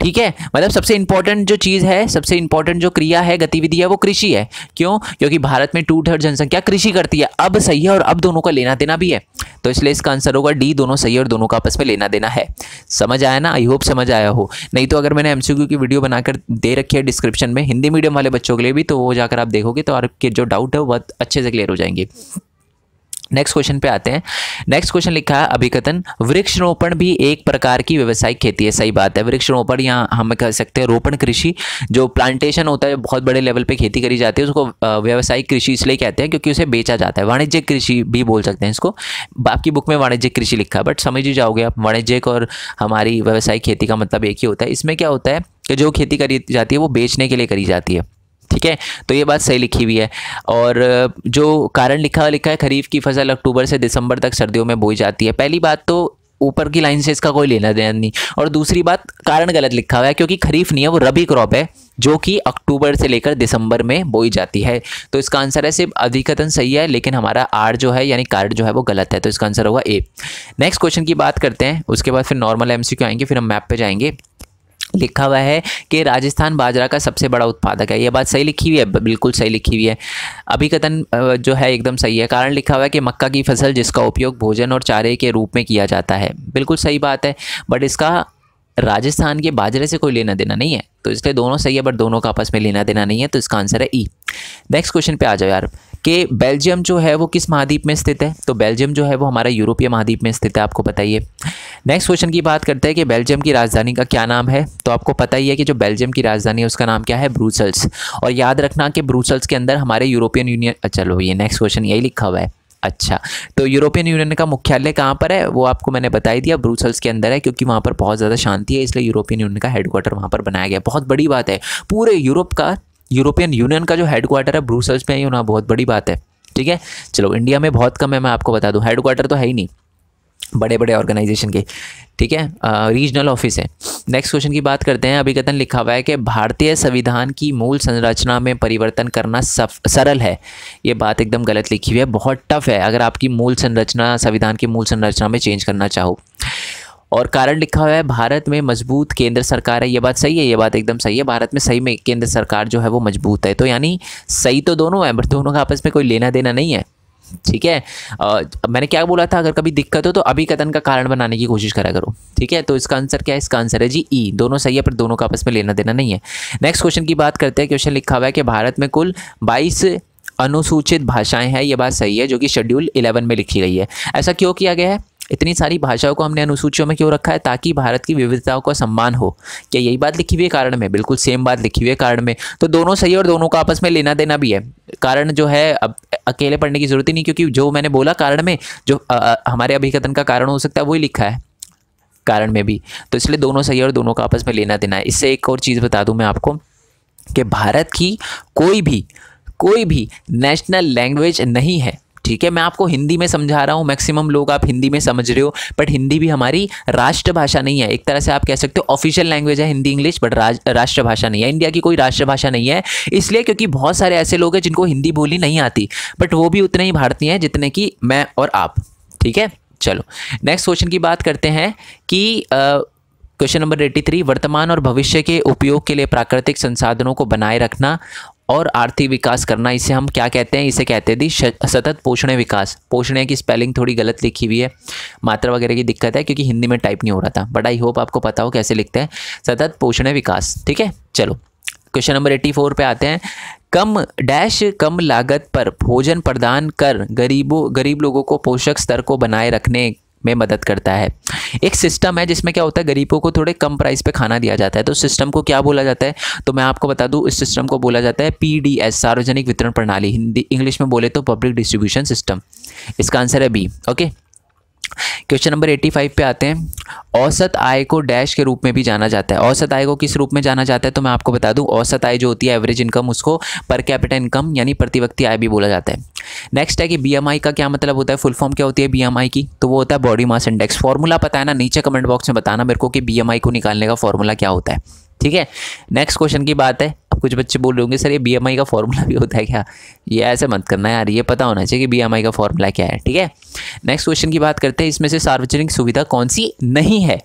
ठीक है मतलब सबसे इंपॉर्टेंट जो चीज़ है सबसे इंपॉर्टेंट जो क्रिया है गतिविधि है वो कृषि है क्यों क्योंकि भारत में टू थर्ड जनसंख्या कृषि करती है अब सही है और अब दोनों का लेना देना भी है तो इसलिए इसका आंसर होगा डी दोनों सही और दोनों का आपस में लेना देना है समझ आया ना आई होप समझ आया हो नहीं तो अगर मैंने एम की वीडियो बनाकर दे रखी है डिस्क्रिप्शन में हिंदी मीडियम वाले बच्चों के लिए भी तो वो जाकर आप देखोगे तो आपके जो डाउट है वह अच्छे से क्लियर हो जाएंगे नेक्स्ट क्वेश्चन पे आते हैं नेक्स्ट क्वेश्चन लिखा है अभिकथन वृक्षरोपण भी एक प्रकार की व्यावसायिक खेती है सही बात है वृक्षरोपण यहाँ हम कह सकते हैं रोपण कृषि जो प्लांटेशन होता है बहुत बड़े लेवल पे खेती करी जाती है उसको व्यावसायिक कृषि इसलिए कहते हैं क्योंकि उसे बेचा जाता है वाणिज्यिक कृषि भी बोल सकते हैं इसको आपकी बुक में वाणिज्यिक कृषि लिखा है बट समझ ही जाओगे आप वाणिज्यिक और हमारी व्यावसायिक खेती का मतलब एक ही होता है इसमें क्या होता है कि जो खेती करी जाती है वो बेचने के लिए करी जाती है ठीक है तो ये बात सही लिखी हुई है और जो कारण लिखा हुआ लिखा है खरीफ की फसल अक्टूबर से दिसंबर तक सर्दियों में बोई जाती है पहली बात तो ऊपर की लाइन से इसका कोई लेना देना नहीं और दूसरी बात कारण गलत लिखा हुआ है क्योंकि खरीफ नहीं है वो रबी क्रॉप है जो कि अक्टूबर से लेकर दिसंबर में बोई जाती है तो इसका आंसर है सिर्फ अधिकतन सही है लेकिन हमारा आर जो है यानी कार्ड जो है वो गलत है तो इसका आंसर होगा ए नेक्स्ट क्वेश्चन की बात करते हैं उसके बाद फिर नॉर्मल एम आएंगे फिर हम मैप पर जाएंगे लिखा हुआ है कि राजस्थान बाजरा का सबसे बड़ा उत्पादक है यह बात सही लिखी हुई है बिल्कुल सही लिखी हुई है अभी कथन जो है एकदम सही है कारण लिखा हुआ है कि मक्का की फसल जिसका उपयोग भोजन और चारे के रूप में किया जाता है बिल्कुल सही बात है बट इसका राजस्थान के बाजरे से कोई लेना देना नहीं है तो इसलिए दोनों सही है बट दोनों का आपस में लेना देना नहीं है तो इसका आंसर है ई नेक्स्ट क्वेश्चन पे आ जाओ यार कि बेल्जियम जो है वो किस महाद्वीप में स्थित है तो बेल्जियम जो है वो हमारा यूरोपीय महाद्वीप में स्थित है आपको पता ही है नेक्स्ट क्वेश्चन की बात करते हैं कि बेल्जियम की राजधानी का क्या नाम है तो आपको पता ही है कि जो बेल्जियम की राजधानी है उसका नाम क्या है ब्रूसल्स और याद रखना कि ब्रूसल्स के अंदर हमारे यूरोपियन यूनियन चलो ये नेक्स्ट क्वेश्चन यही लिखा हुआ है अच्छा तो यूरोपियन यूनियन का मुख्यालय कहाँ पर है वो आपको मैंने बता ही दिया ब्रूसल्स के अंदर है क्योंकि वहाँ पर बहुत ज़्यादा शांति है इसलिए यूरोपियन यूनियन का हेडक्वार्टर वहाँ पर बनाया गया बहुत बड़ी बात है पूरे यूरोप का यूरोपियन यूनियन का जो हेडक्वार्टर है ब्रूसल्स में ही होना बहुत बड़ी बात है ठीक है चलो इंडिया में बहुत कम है मैं आपको बता दूँ हेडक्वार्टर तो है ही नहीं बड़े बड़े ऑर्गेनाइजेशन के ठीक है रीजनल ऑफिस है नेक्स्ट क्वेश्चन की बात करते हैं अभी कथन लिखा हुआ है कि भारतीय संविधान की मूल संरचना में परिवर्तन करना सफ, सरल है ये बात एकदम गलत लिखी हुई है बहुत टफ है अगर आपकी मूल संरचना संविधान की मूल संरचना में चेंज करना चाहो और कारण लिखा हुआ है भारत में मजबूत केंद्र सरकार है ये बात सही है ये बात एकदम सही है भारत में सही में केंद्र सरकार जो है वो मजबूत है तो यानी सही तो दोनों है बट दोनों का आपस में कोई लेना देना नहीं है ठीक है आ, मैंने क्या बोला था अगर कभी दिक्कत हो तो अभी कथन का कारण बनाने की कोशिश करा करो ठीक है तो इसका आंसर क्या है इसका आंसर है जी ई दोनों सही है पर दोनों का आपस में लेना देना नहीं है नेक्स्ट क्वेश्चन की बात करते हैं क्वेश्चन लिखा हुआ है कि भारत में कुल बाईस अनुसूचित भाषाएं हैं ये बात सही है जो कि शेड्यूल इलेवन में लिखी गई है ऐसा क्यों किया गया है इतनी सारी भाषाओं को हमने अनुसूचियों में क्यों रखा है ताकि भारत की विविधताओं का सम्मान हो क्या यही बात लिखी हुई है कारण में बिल्कुल सेम बात लिखी हुई है कारण में तो दोनों सही और दोनों का आपस में लेना देना भी है कारण जो है अब अकेले पढ़ने की ज़रूरत ही नहीं क्योंकि जो मैंने बोला कारण में जो आ, हमारे अभिकथन का कारण हो सकता है वही लिखा है कारण में भी तो इसलिए दोनों सही और दोनों का आपस में लेना देना है इससे एक और चीज़ बता दूँ मैं आपको कि भारत की कोई भी कोई भी नेशनल लैंग्वेज नहीं है ठीक है मैं आपको हिंदी में समझा रहा हूँ मैक्सिमम लोग आप हिंदी में समझ रहे हो बट हिंदी भी हमारी राष्ट्रभाषा नहीं है एक तरह से आप कह सकते हो ऑफिशियल लैंग्वेज है हिंदी इंग्लिश बट राष्ट्रभाषा नहीं है इंडिया की कोई राष्ट्रभाषा नहीं है इसलिए क्योंकि बहुत सारे ऐसे लोग हैं जिनको हिंदी बोली नहीं आती बट वो भी उतने ही भारतीय हैं जितने कि मैं और आप ठीक है चलो नेक्स्ट क्वेश्चन की बात करते हैं कि क्वेश्चन नंबर एट्टी थ्री वर्तमान और भविष्य के उपयोग के लिए प्राकृतिक संसाधनों को बनाए रखना और आर्थिक विकास करना इसे हम क्या कहते हैं इसे कहते हैं सतत पोषण विकास पोषण की स्पेलिंग थोड़ी गलत लिखी हुई है मात्रा वगैरह की दिक्कत है क्योंकि हिंदी में टाइप नहीं हो रहा था बट आई होप आपको पता हो कैसे लिखते हैं सतत पोषण विकास ठीक है चलो क्वेश्चन नंबर एट्टी फोर पर आते हैं कम डैश कम लागत पर भोजन प्रदान कर गरीबों गरीब लोगों को पोषक स्तर को बनाए रखने में मदद करता है एक सिस्टम है जिसमें क्या होता है गरीबों को थोड़े कम प्राइस पे खाना दिया जाता है तो सिस्टम को क्या बोला जाता है तो मैं आपको बता दूं इस सिस्टम को बोला जाता है पीडीएस सार्वजनिक वितरण प्रणाली हिंदी इंग्लिश में बोले तो पब्लिक डिस्ट्रीब्यूशन सिस्टम इसका आंसर है बी ओके क्वेश्चन नंबर 85 पे आते हैं औसत आय को डैश के रूप में भी जाना जाता है औसत आय को किस रूप में जाना जाता है तो मैं आपको बता दूं औसत आय जो होती है एवरेज इनकम उसको पर कैपिटल इनकम यानी प्रति व्यक्ति आय भी बोला जाता है नेक्स्ट है कि बीएमआई का क्या मतलब होता है फुल फॉर्म क्या होती है बीएमआई की तो वो होता है बॉडी मास इंडेक्स फॉर्मूला पता है ना नीचे कमेंट बॉक्स में बताना मेरे को कि बीएमआई को निकालने का फॉर्मूला क्या होता है ठीक है नेक्स्ट क्वेश्चन की बात है अब कुछ बच्चे बोल रहे होंगे सर ये बीएमआई का फॉर्मूला भी होता है क्या ये ऐसे मत करना यार ये पता होना चाहिए कि बीएमआई का फॉर्मूला क्या है ठीक है नेक्स्ट क्वेश्चन की बात करते हैं इसमें से सार्वजनिक सुविधा कौन सी नहीं है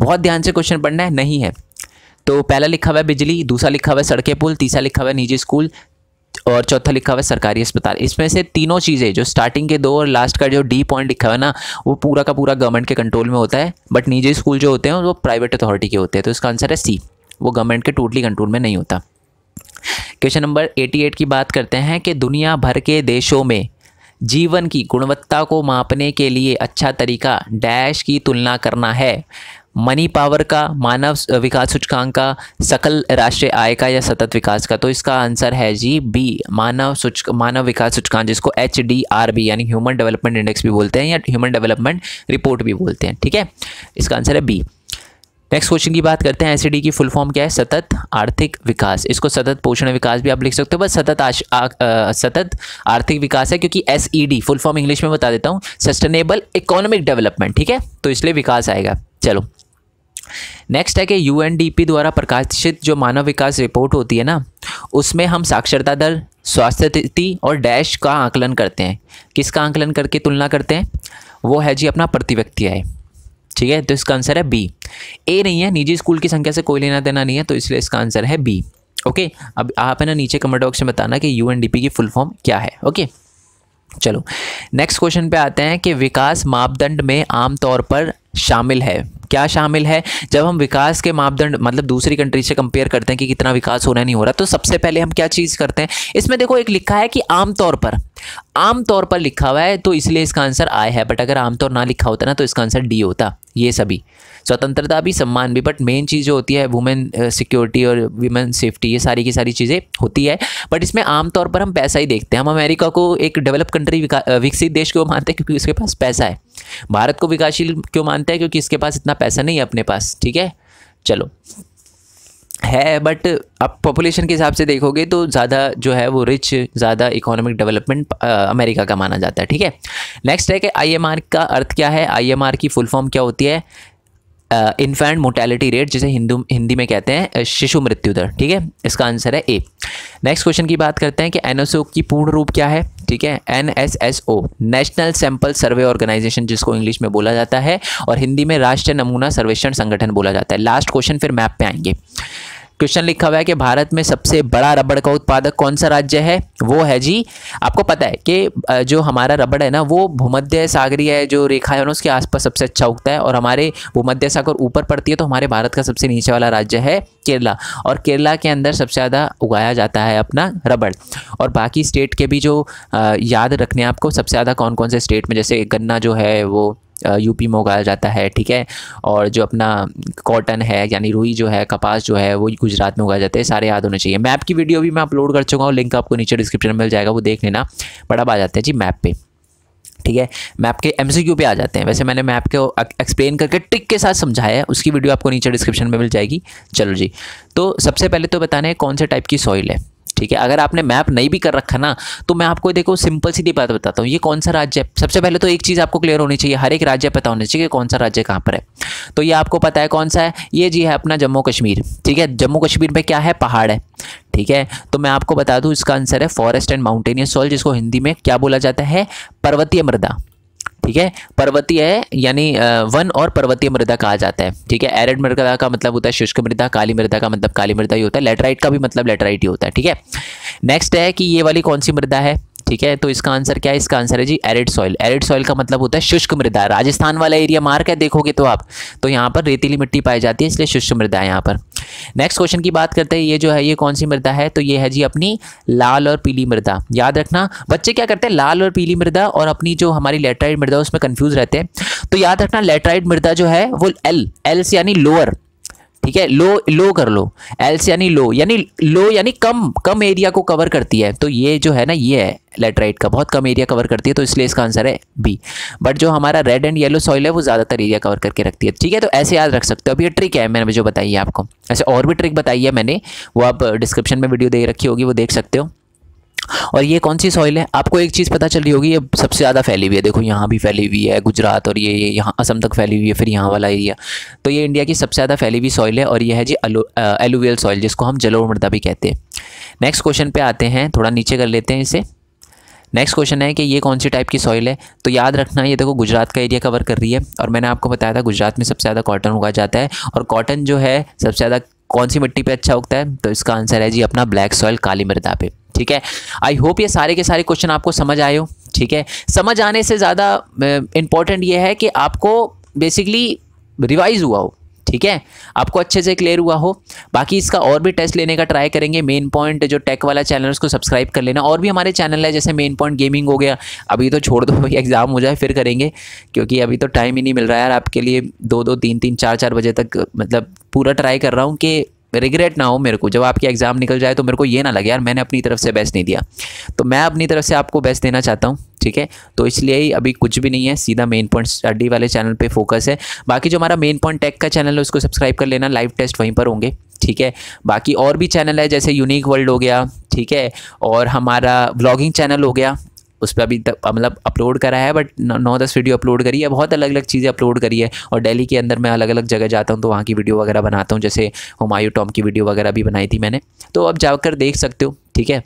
बहुत ध्यान से क्वेश्चन पढ़ना है नहीं है तो पहला लिखा हुआ है बिजली दूसरा लिखा हुआ है सड़कें पुल तीसरा लिखा हुआ है निजी स्कूल और चौथा लिखा हुआ है सरकारी अस्पताल इसमें से तीनों चीज़ें जो स्टार्टिंग के दो और लास्ट का जो डी पॉइंट लिखा हुआ है ना वो पूरा का पूरा गवर्नमेंट के कंट्रोल में होता है बट निजी स्कूल जो होते हैं वो प्राइवेट अथॉरिटी के होते हैं तो इसका आंसर है सी वो गवर्नमेंट के टोटली कंट्रोल में नहीं होता क्वेश्चन नंबर 88 की बात करते हैं कि दुनिया भर के देशों में जीवन की गुणवत्ता को मापने के लिए अच्छा तरीका डैश की तुलना करना है मनी पावर का मानव विकास सूचकांक का सकल राष्ट्रीय आय का या सतत विकास का तो इसका आंसर है जी बी मानव सूच मानव विकास सूचकांक जिसको एच डी आर बी यानी ह्यूमन डेवलपमेंट इंडेक्स भी बोलते हैं या ह्यूमन डेवलपमेंट रिपोर्ट भी बोलते हैं ठीक है इसका आंसर है बी नेक्स्ट क्वेश्चन की बात करते हैं एसीडी e की फुल फॉर्म क्या है सतत आर्थिक विकास इसको सतत पोषण विकास भी आप लिख सकते हो बस सतत आश, आ, आ, सतत आर्थिक विकास है क्योंकि एसईडी फुल फॉर्म इंग्लिश में बता देता हूँ सस्टेनेबल इकोनॉमिक डेवलपमेंट ठीक है तो इसलिए विकास आएगा चलो नेक्स्ट है कि पी द्वारा प्रकाशित जो मानव विकास रिपोर्ट होती है ना उसमें हम साक्षरता दर स्वास्थ्य स्थिति और डैश का आंकलन करते हैं किसका आंकलन करके तुलना करते हैं वो है जी अपना प्रति व्यक्ति आय ठीक है तो इसका आंसर है बी ए नहीं है निजी स्कूल की संख्या से कोई लेना देना नहीं है तो इसलिए इसका आंसर है बी ओके अब आप है ना नीचे कमेंट बॉक्स में बताना कि यू की फुल फॉर्म क्या है ओके चलो नेक्स्ट क्वेश्चन पे आते हैं कि विकास मापदंड में आमतौर पर शामिल है क्या शामिल है जब हम विकास के मापदंड मतलब दूसरी कंट्री से कंपेयर करते हैं कि कितना विकास हो रहा नहीं हो रहा तो सबसे पहले हम क्या चीज़ करते हैं इसमें देखो एक लिखा है कि आमतौर पर आमतौर पर लिखा हुआ है तो इसलिए इसका आंसर आय है बट अगर आमतौर ना लिखा होता ना तो इसका आंसर डी होता ये सभी स्वतंत्रता भी सम्मान भी बट मेन चीज़ जो होती है वुमेन सिक्योरिटी uh, और वुमेन सेफ्टी ये सारी की सारी चीज़ें होती है बट इसमें आमतौर पर हम पैसा ही देखते हैं हम अमेरिका को एक डेवलप कंट्री uh, विकसित देश क्यों मानते हैं क्योंकि उसके पास पैसा है भारत को विकासशील क्यों मानते हैं क्योंकि इसके पास इतना पैसा नहीं है अपने पास ठीक है चलो है बट आप पॉपुलेशन के हिसाब से देखोगे तो ज़्यादा जो है वो रिच ज़्यादा इकोनॉमिक डेवलपमेंट uh, अमेरिका का माना जाता है ठीक है नेक्स्ट है कि आईएमआर का अर्थ क्या है आईएमआर की फुल फॉर्म क्या होती है इन्फेंट मोर्टेलिटी रेट जिसे हिंदू हिंदी में कहते हैं uh, शिशु मृत्यु दर ठीक है इसका आंसर है ए नेक्स्ट क्वेश्चन की बात करते हैं कि एन की पूर्ण रूप क्या है ठीक है N S S O national sample survey organisation जिसको इंग्लिश में बोला जाता है और हिंदी में राष्ट्रीय नमूना सर्वेक्षण संगठन बोला जाता है लास्ट क्वेश्चन फिर मैप पे आएंगे क्वेश्चन लिखा हुआ है कि भारत में सबसे बड़ा रबड़ का उत्पादक कौन सा राज्य है वो है जी आपको पता है कि जो हमारा रबड़ है ना वो भूमध्य सागरीय जो रेखा है ना उसके आसपास सबसे अच्छा उगता है और हमारे भूमध्य सागर ऊपर पड़ती है तो हमारे भारत का सबसे नीचे वाला राज्य है केरला और केरला के अंदर सबसे ज़्यादा उगाया जाता है अपना रबड़ और बाकी स्टेट के भी जो याद रखने आपको सबसे ज़्यादा कौन कौन से स्टेट में जैसे गन्ना जो है वो यूपी में उगाया जाता है ठीक है और जो अपना कॉटन है यानी रुई जो है कपास जो है वो गुजरात में उगाया जाता है सारे याद होने चाहिए मैप की वीडियो भी मैं अपलोड कर चुका हूँ लिंक आपको नीचे डिस्क्रिप्शन में मिल जाएगा वो देख लेना बड़ा आ जाते हैं जी मैप पर ठीक है मैप के एम पे आ जाते हैं वैसे मैंने मैप को एक्सप्लेन करके ट्रिक के साथ समझाया है उसकी वीडियो आपको नीचे डिस्क्रिप्शन में मिल जाएगी चलो जी तो सबसे पहले तो बताना है कौन से टाइप की सॉइल है ठीक है अगर आपने मैप नहीं भी कर रखा ना तो मैं आपको देखो सिंपल सीधी बात बताता हूँ ये कौन सा राज्य है सबसे पहले तो एक चीज़ आपको क्लियर होनी चाहिए हर एक राज्य पता होना चाहिए कौन सा राज्य कहाँ पर है तो ये आपको पता है कौन सा है ये जी है अपना जम्मू कश्मीर ठीक है जम्मू कश्मीर में क्या है पहाड़ है ठीक है तो मैं आपको बता दूं इसका आंसर है फॉरेस्ट एंड माउंटेनियस सॉइल जिसको हिंदी में क्या बोला जाता है पर्वतीय मृदा ठीक है पर्वतीय है यानी वन और पर्वतीय मृदा कहा जाता है ठीक है एरिड मृदा का मतलब होता है शुष्क मृदा काली मृदा का मतलब काली मृदा ही होता है लेटराइट का भी मतलब लेटराइट ही होता है ठीक है नेक्स्ट है कि ये वाली कौन सी मृदा है ठीक है तो इसका आंसर क्या है इसका आंसर है जी एरिड सॉइल एरिड सॉइल का मतलब होता है शुष्क मृदा राजस्थान वाला एरिया मार्क है देखोगे तो आप तो यहाँ पर रेतीली मिट्टी पाई जाती है इसलिए शुष्क मृदा है यहाँ पर नेक्स्ट क्वेश्चन की बात करते हैं ये जो है ये कौन सी मृदा है तो ये है जी अपनी लाल और पीली मृदा याद रखना बच्चे क्या करते हैं लाल और पीली मृदा और अपनी जो हमारी लेटराइड मृदा उसमें कन्फ्यूज रहते हैं तो याद रखना लेटराइड मृदा जो है वो एल एल से यानी लोअर ठीक है लो लो कर लो एल्स यानी लो यानी लो यानी कम कम एरिया को कवर करती है तो ये जो है ना ये है लेटराइट का बहुत कम एरिया कवर करती है तो इसलिए इसका आंसर है बी बट जो हमारा रेड एंड येलो सॉइल है वो ज़्यादातर एरिया कवर करके रखती है ठीक है तो ऐसे याद रख सकते हो अभी ये ट्रिक है मैंने जो बताई है आपको ऐसे और भी ट्रिक बताई है मैंने वो आप डिस्क्रिप्शन में वीडियो दे रखी होगी वो देख सकते हो और ये कौन सी सॉइल है आपको एक चीज़ पता चली होगी ये सबसे ज़्यादा फैली हुई है देखो यहाँ भी फैली हुई है गुजरात और ये ये यहाँ असम तक फैली हुई है फिर यहाँ वाला एरिया तो ये इंडिया की सबसे ज़्यादा फैली हुई सॉइल है और ये है जी एलुवियल सॉइल जिसको हम जलो मृदा भी कहते हैं नेक्स्ट क्वेश्चन पर आते हैं थोड़ा नीचे कर लेते हैं इसे नेक्स्ट क्वेश्चन है कि ये कौन सी टाइप की सॉइल है तो याद रखना ये देखो गुजरात का एरिया कवर कर रही है और मैंने आपको बताया था गुजरात में सबसे ज़्यादा कॉटन उगाया जाता है और कॉटन जो है सबसे ज़्यादा कौन सी मिट्टी पे अच्छा उगता है तो इसका आंसर है जी अपना ब्लैक सॉइल काली मृदा पे ठीक है आई होप ये सारे के सारे क्वेश्चन आपको समझ आए हो ठीक है समझ आने से ज़्यादा इम्पॉर्टेंट ये है कि आपको बेसिकली रिवाइज हुआ हो ठीक है आपको अच्छे से क्लियर हुआ हो बाकी इसका और भी टेस्ट लेने का ट्राई करेंगे मेन पॉइंट जो टेक वाला चैनल उसको सब्सक्राइब कर लेना और भी हमारे चैनल है जैसे मेन पॉइंट गेमिंग हो गया अभी तो छोड़ दो भाई एग्ज़ाम हो जाए फिर करेंगे क्योंकि अभी तो टाइम ही नहीं मिल रहा है यार आपके लिए दो दो तीन तीन चार चार बजे तक मतलब पूरा ट्राई कर रहा हूँ कि रिग्रेट ना हो मेरे को जब आपकी एग्ज़ाम निकल जाए तो मेरे को ये ना लगे यार मैंने अपनी तरफ से बेस्ट नहीं दिया तो मैं अपनी तरफ से आपको बेस्ट देना चाहता हूँ ठीक है तो इसलिए ही अभी कुछ भी नहीं है सीधा मेन पॉइंट स्टडी वाले चैनल पे फोकस है बाकी जो हमारा मेन पॉइंट टेक का चैनल है उसको सब्सक्राइब कर लेना लाइव टेस्ट वहीं पर होंगे ठीक है बाकी और भी चैनल है जैसे यूनिक वर्ल्ड हो गया ठीक है और हमारा ब्लॉगिंग चैनल हो गया उस पर अभी तक मतलब अपलोड करा है बट नौ दस वीडियो अपलोड करी है बहुत अलग अलग चीज़ें अपलोड करी है और दिल्ली के अंदर मैं अलग अलग जगह जाता हूँ तो वहाँ की वीडियो वगैरह बनाता हूँ जैसे हुमायूं टॉम की वीडियो वगैरह भी बनाई थी मैंने तो अब जाकर देख सकते हो ठीक है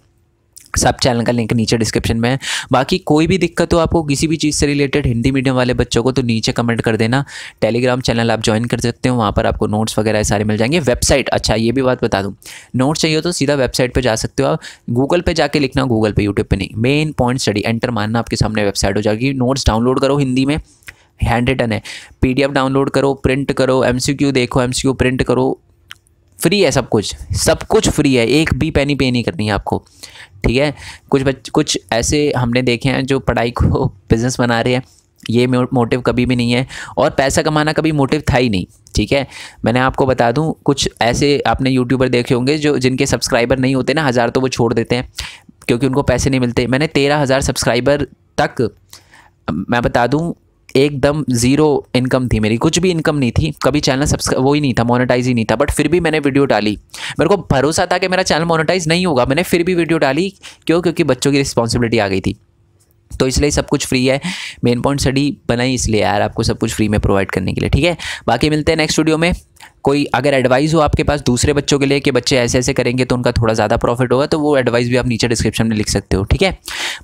सब चैनल का लिंक नीचे डिस्क्रिप्शन में है बाकी कोई भी दिक्कत हो आपको किसी भी चीज़ से रिलेटेड हिंदी मीडियम वाले बच्चों को तो नीचे कमेंट कर देना टेलीग्राम चैनल आप ज्वाइन कर सकते हो वहाँ पर आपको नोट्स वगैरह सारे मिल जाएंगे वेबसाइट अच्छा ये भी बात बता दूँ नोट्स चाहिए तो सीधा वेबसाइट पर जा सकते हो आप गूगल पर जाकर लिखना गूगल पर यूट्यूब पर नहीं मेन पॉइंट स्टडी एंटर मारना आपके सामने वेबसाइट हो जाएगी नोट्स डाउनलोड करो हिंदी में हैंड रिटन है एफ डाउनलोड करो प्रिंट करो क्यू देखो क्यू प्रिंट करो फ्री है सब कुछ सब कुछ फ्री है एक भी पैनी पे नहीं करनी है आपको ठीक है कुछ बच कुछ ऐसे हमने देखे हैं जो पढ़ाई को बिज़नेस बना रहे हैं ये मोटिव कभी भी नहीं है और पैसा कमाना कभी मोटिव था ही नहीं ठीक है मैंने आपको बता दूं कुछ ऐसे आपने यूट्यूबर देखे होंगे जो जिनके सब्सक्राइबर नहीं होते ना हज़ार तो वो छोड़ देते हैं क्योंकि उनको पैसे नहीं मिलते मैंने तेरह हज़ार सब्सक्राइबर तक मैं बता दूं एकदम ज़ीरो इनकम थी मेरी कुछ भी इनकम नहीं थी कभी चैनल सब्सक्राइब वो ही नहीं था मोनेटाइज ही नहीं था बट फिर भी मैंने वीडियो डाली मेरे को भरोसा था कि मेरा चैनल मोनेटाइज नहीं होगा मैंने फिर भी वीडियो डाली क्यों क्योंकि बच्चों की रिस्पॉन्सिबिलिटी आ गई थी तो इसलिए सब कुछ फ्री है मेन पॉइंट स्टडी बनाई इसलिए यार आपको सब कुछ फ्री में प्रोवाइड करने के लिए ठीक है बाकी मिलते हैं नेक्स्ट वीडियो में कोई अगर एडवाइस हो आपके पास दूसरे बच्चों के लिए कि बच्चे ऐसे ऐसे करेंगे तो उनका थोड़ा ज़्यादा प्रॉफिट होगा तो वो एडवाइस भी आप नीचे डिस्क्रिप्शन में लिख सकते हो ठीक है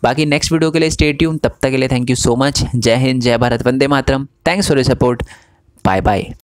बाकी नेक्स्ट वीडियो के लिए स्टे ट्यून तब तक के लिए थैंक यू सो मच जय हिंद जय भारत वंदे मातरम thanks for your support bye bye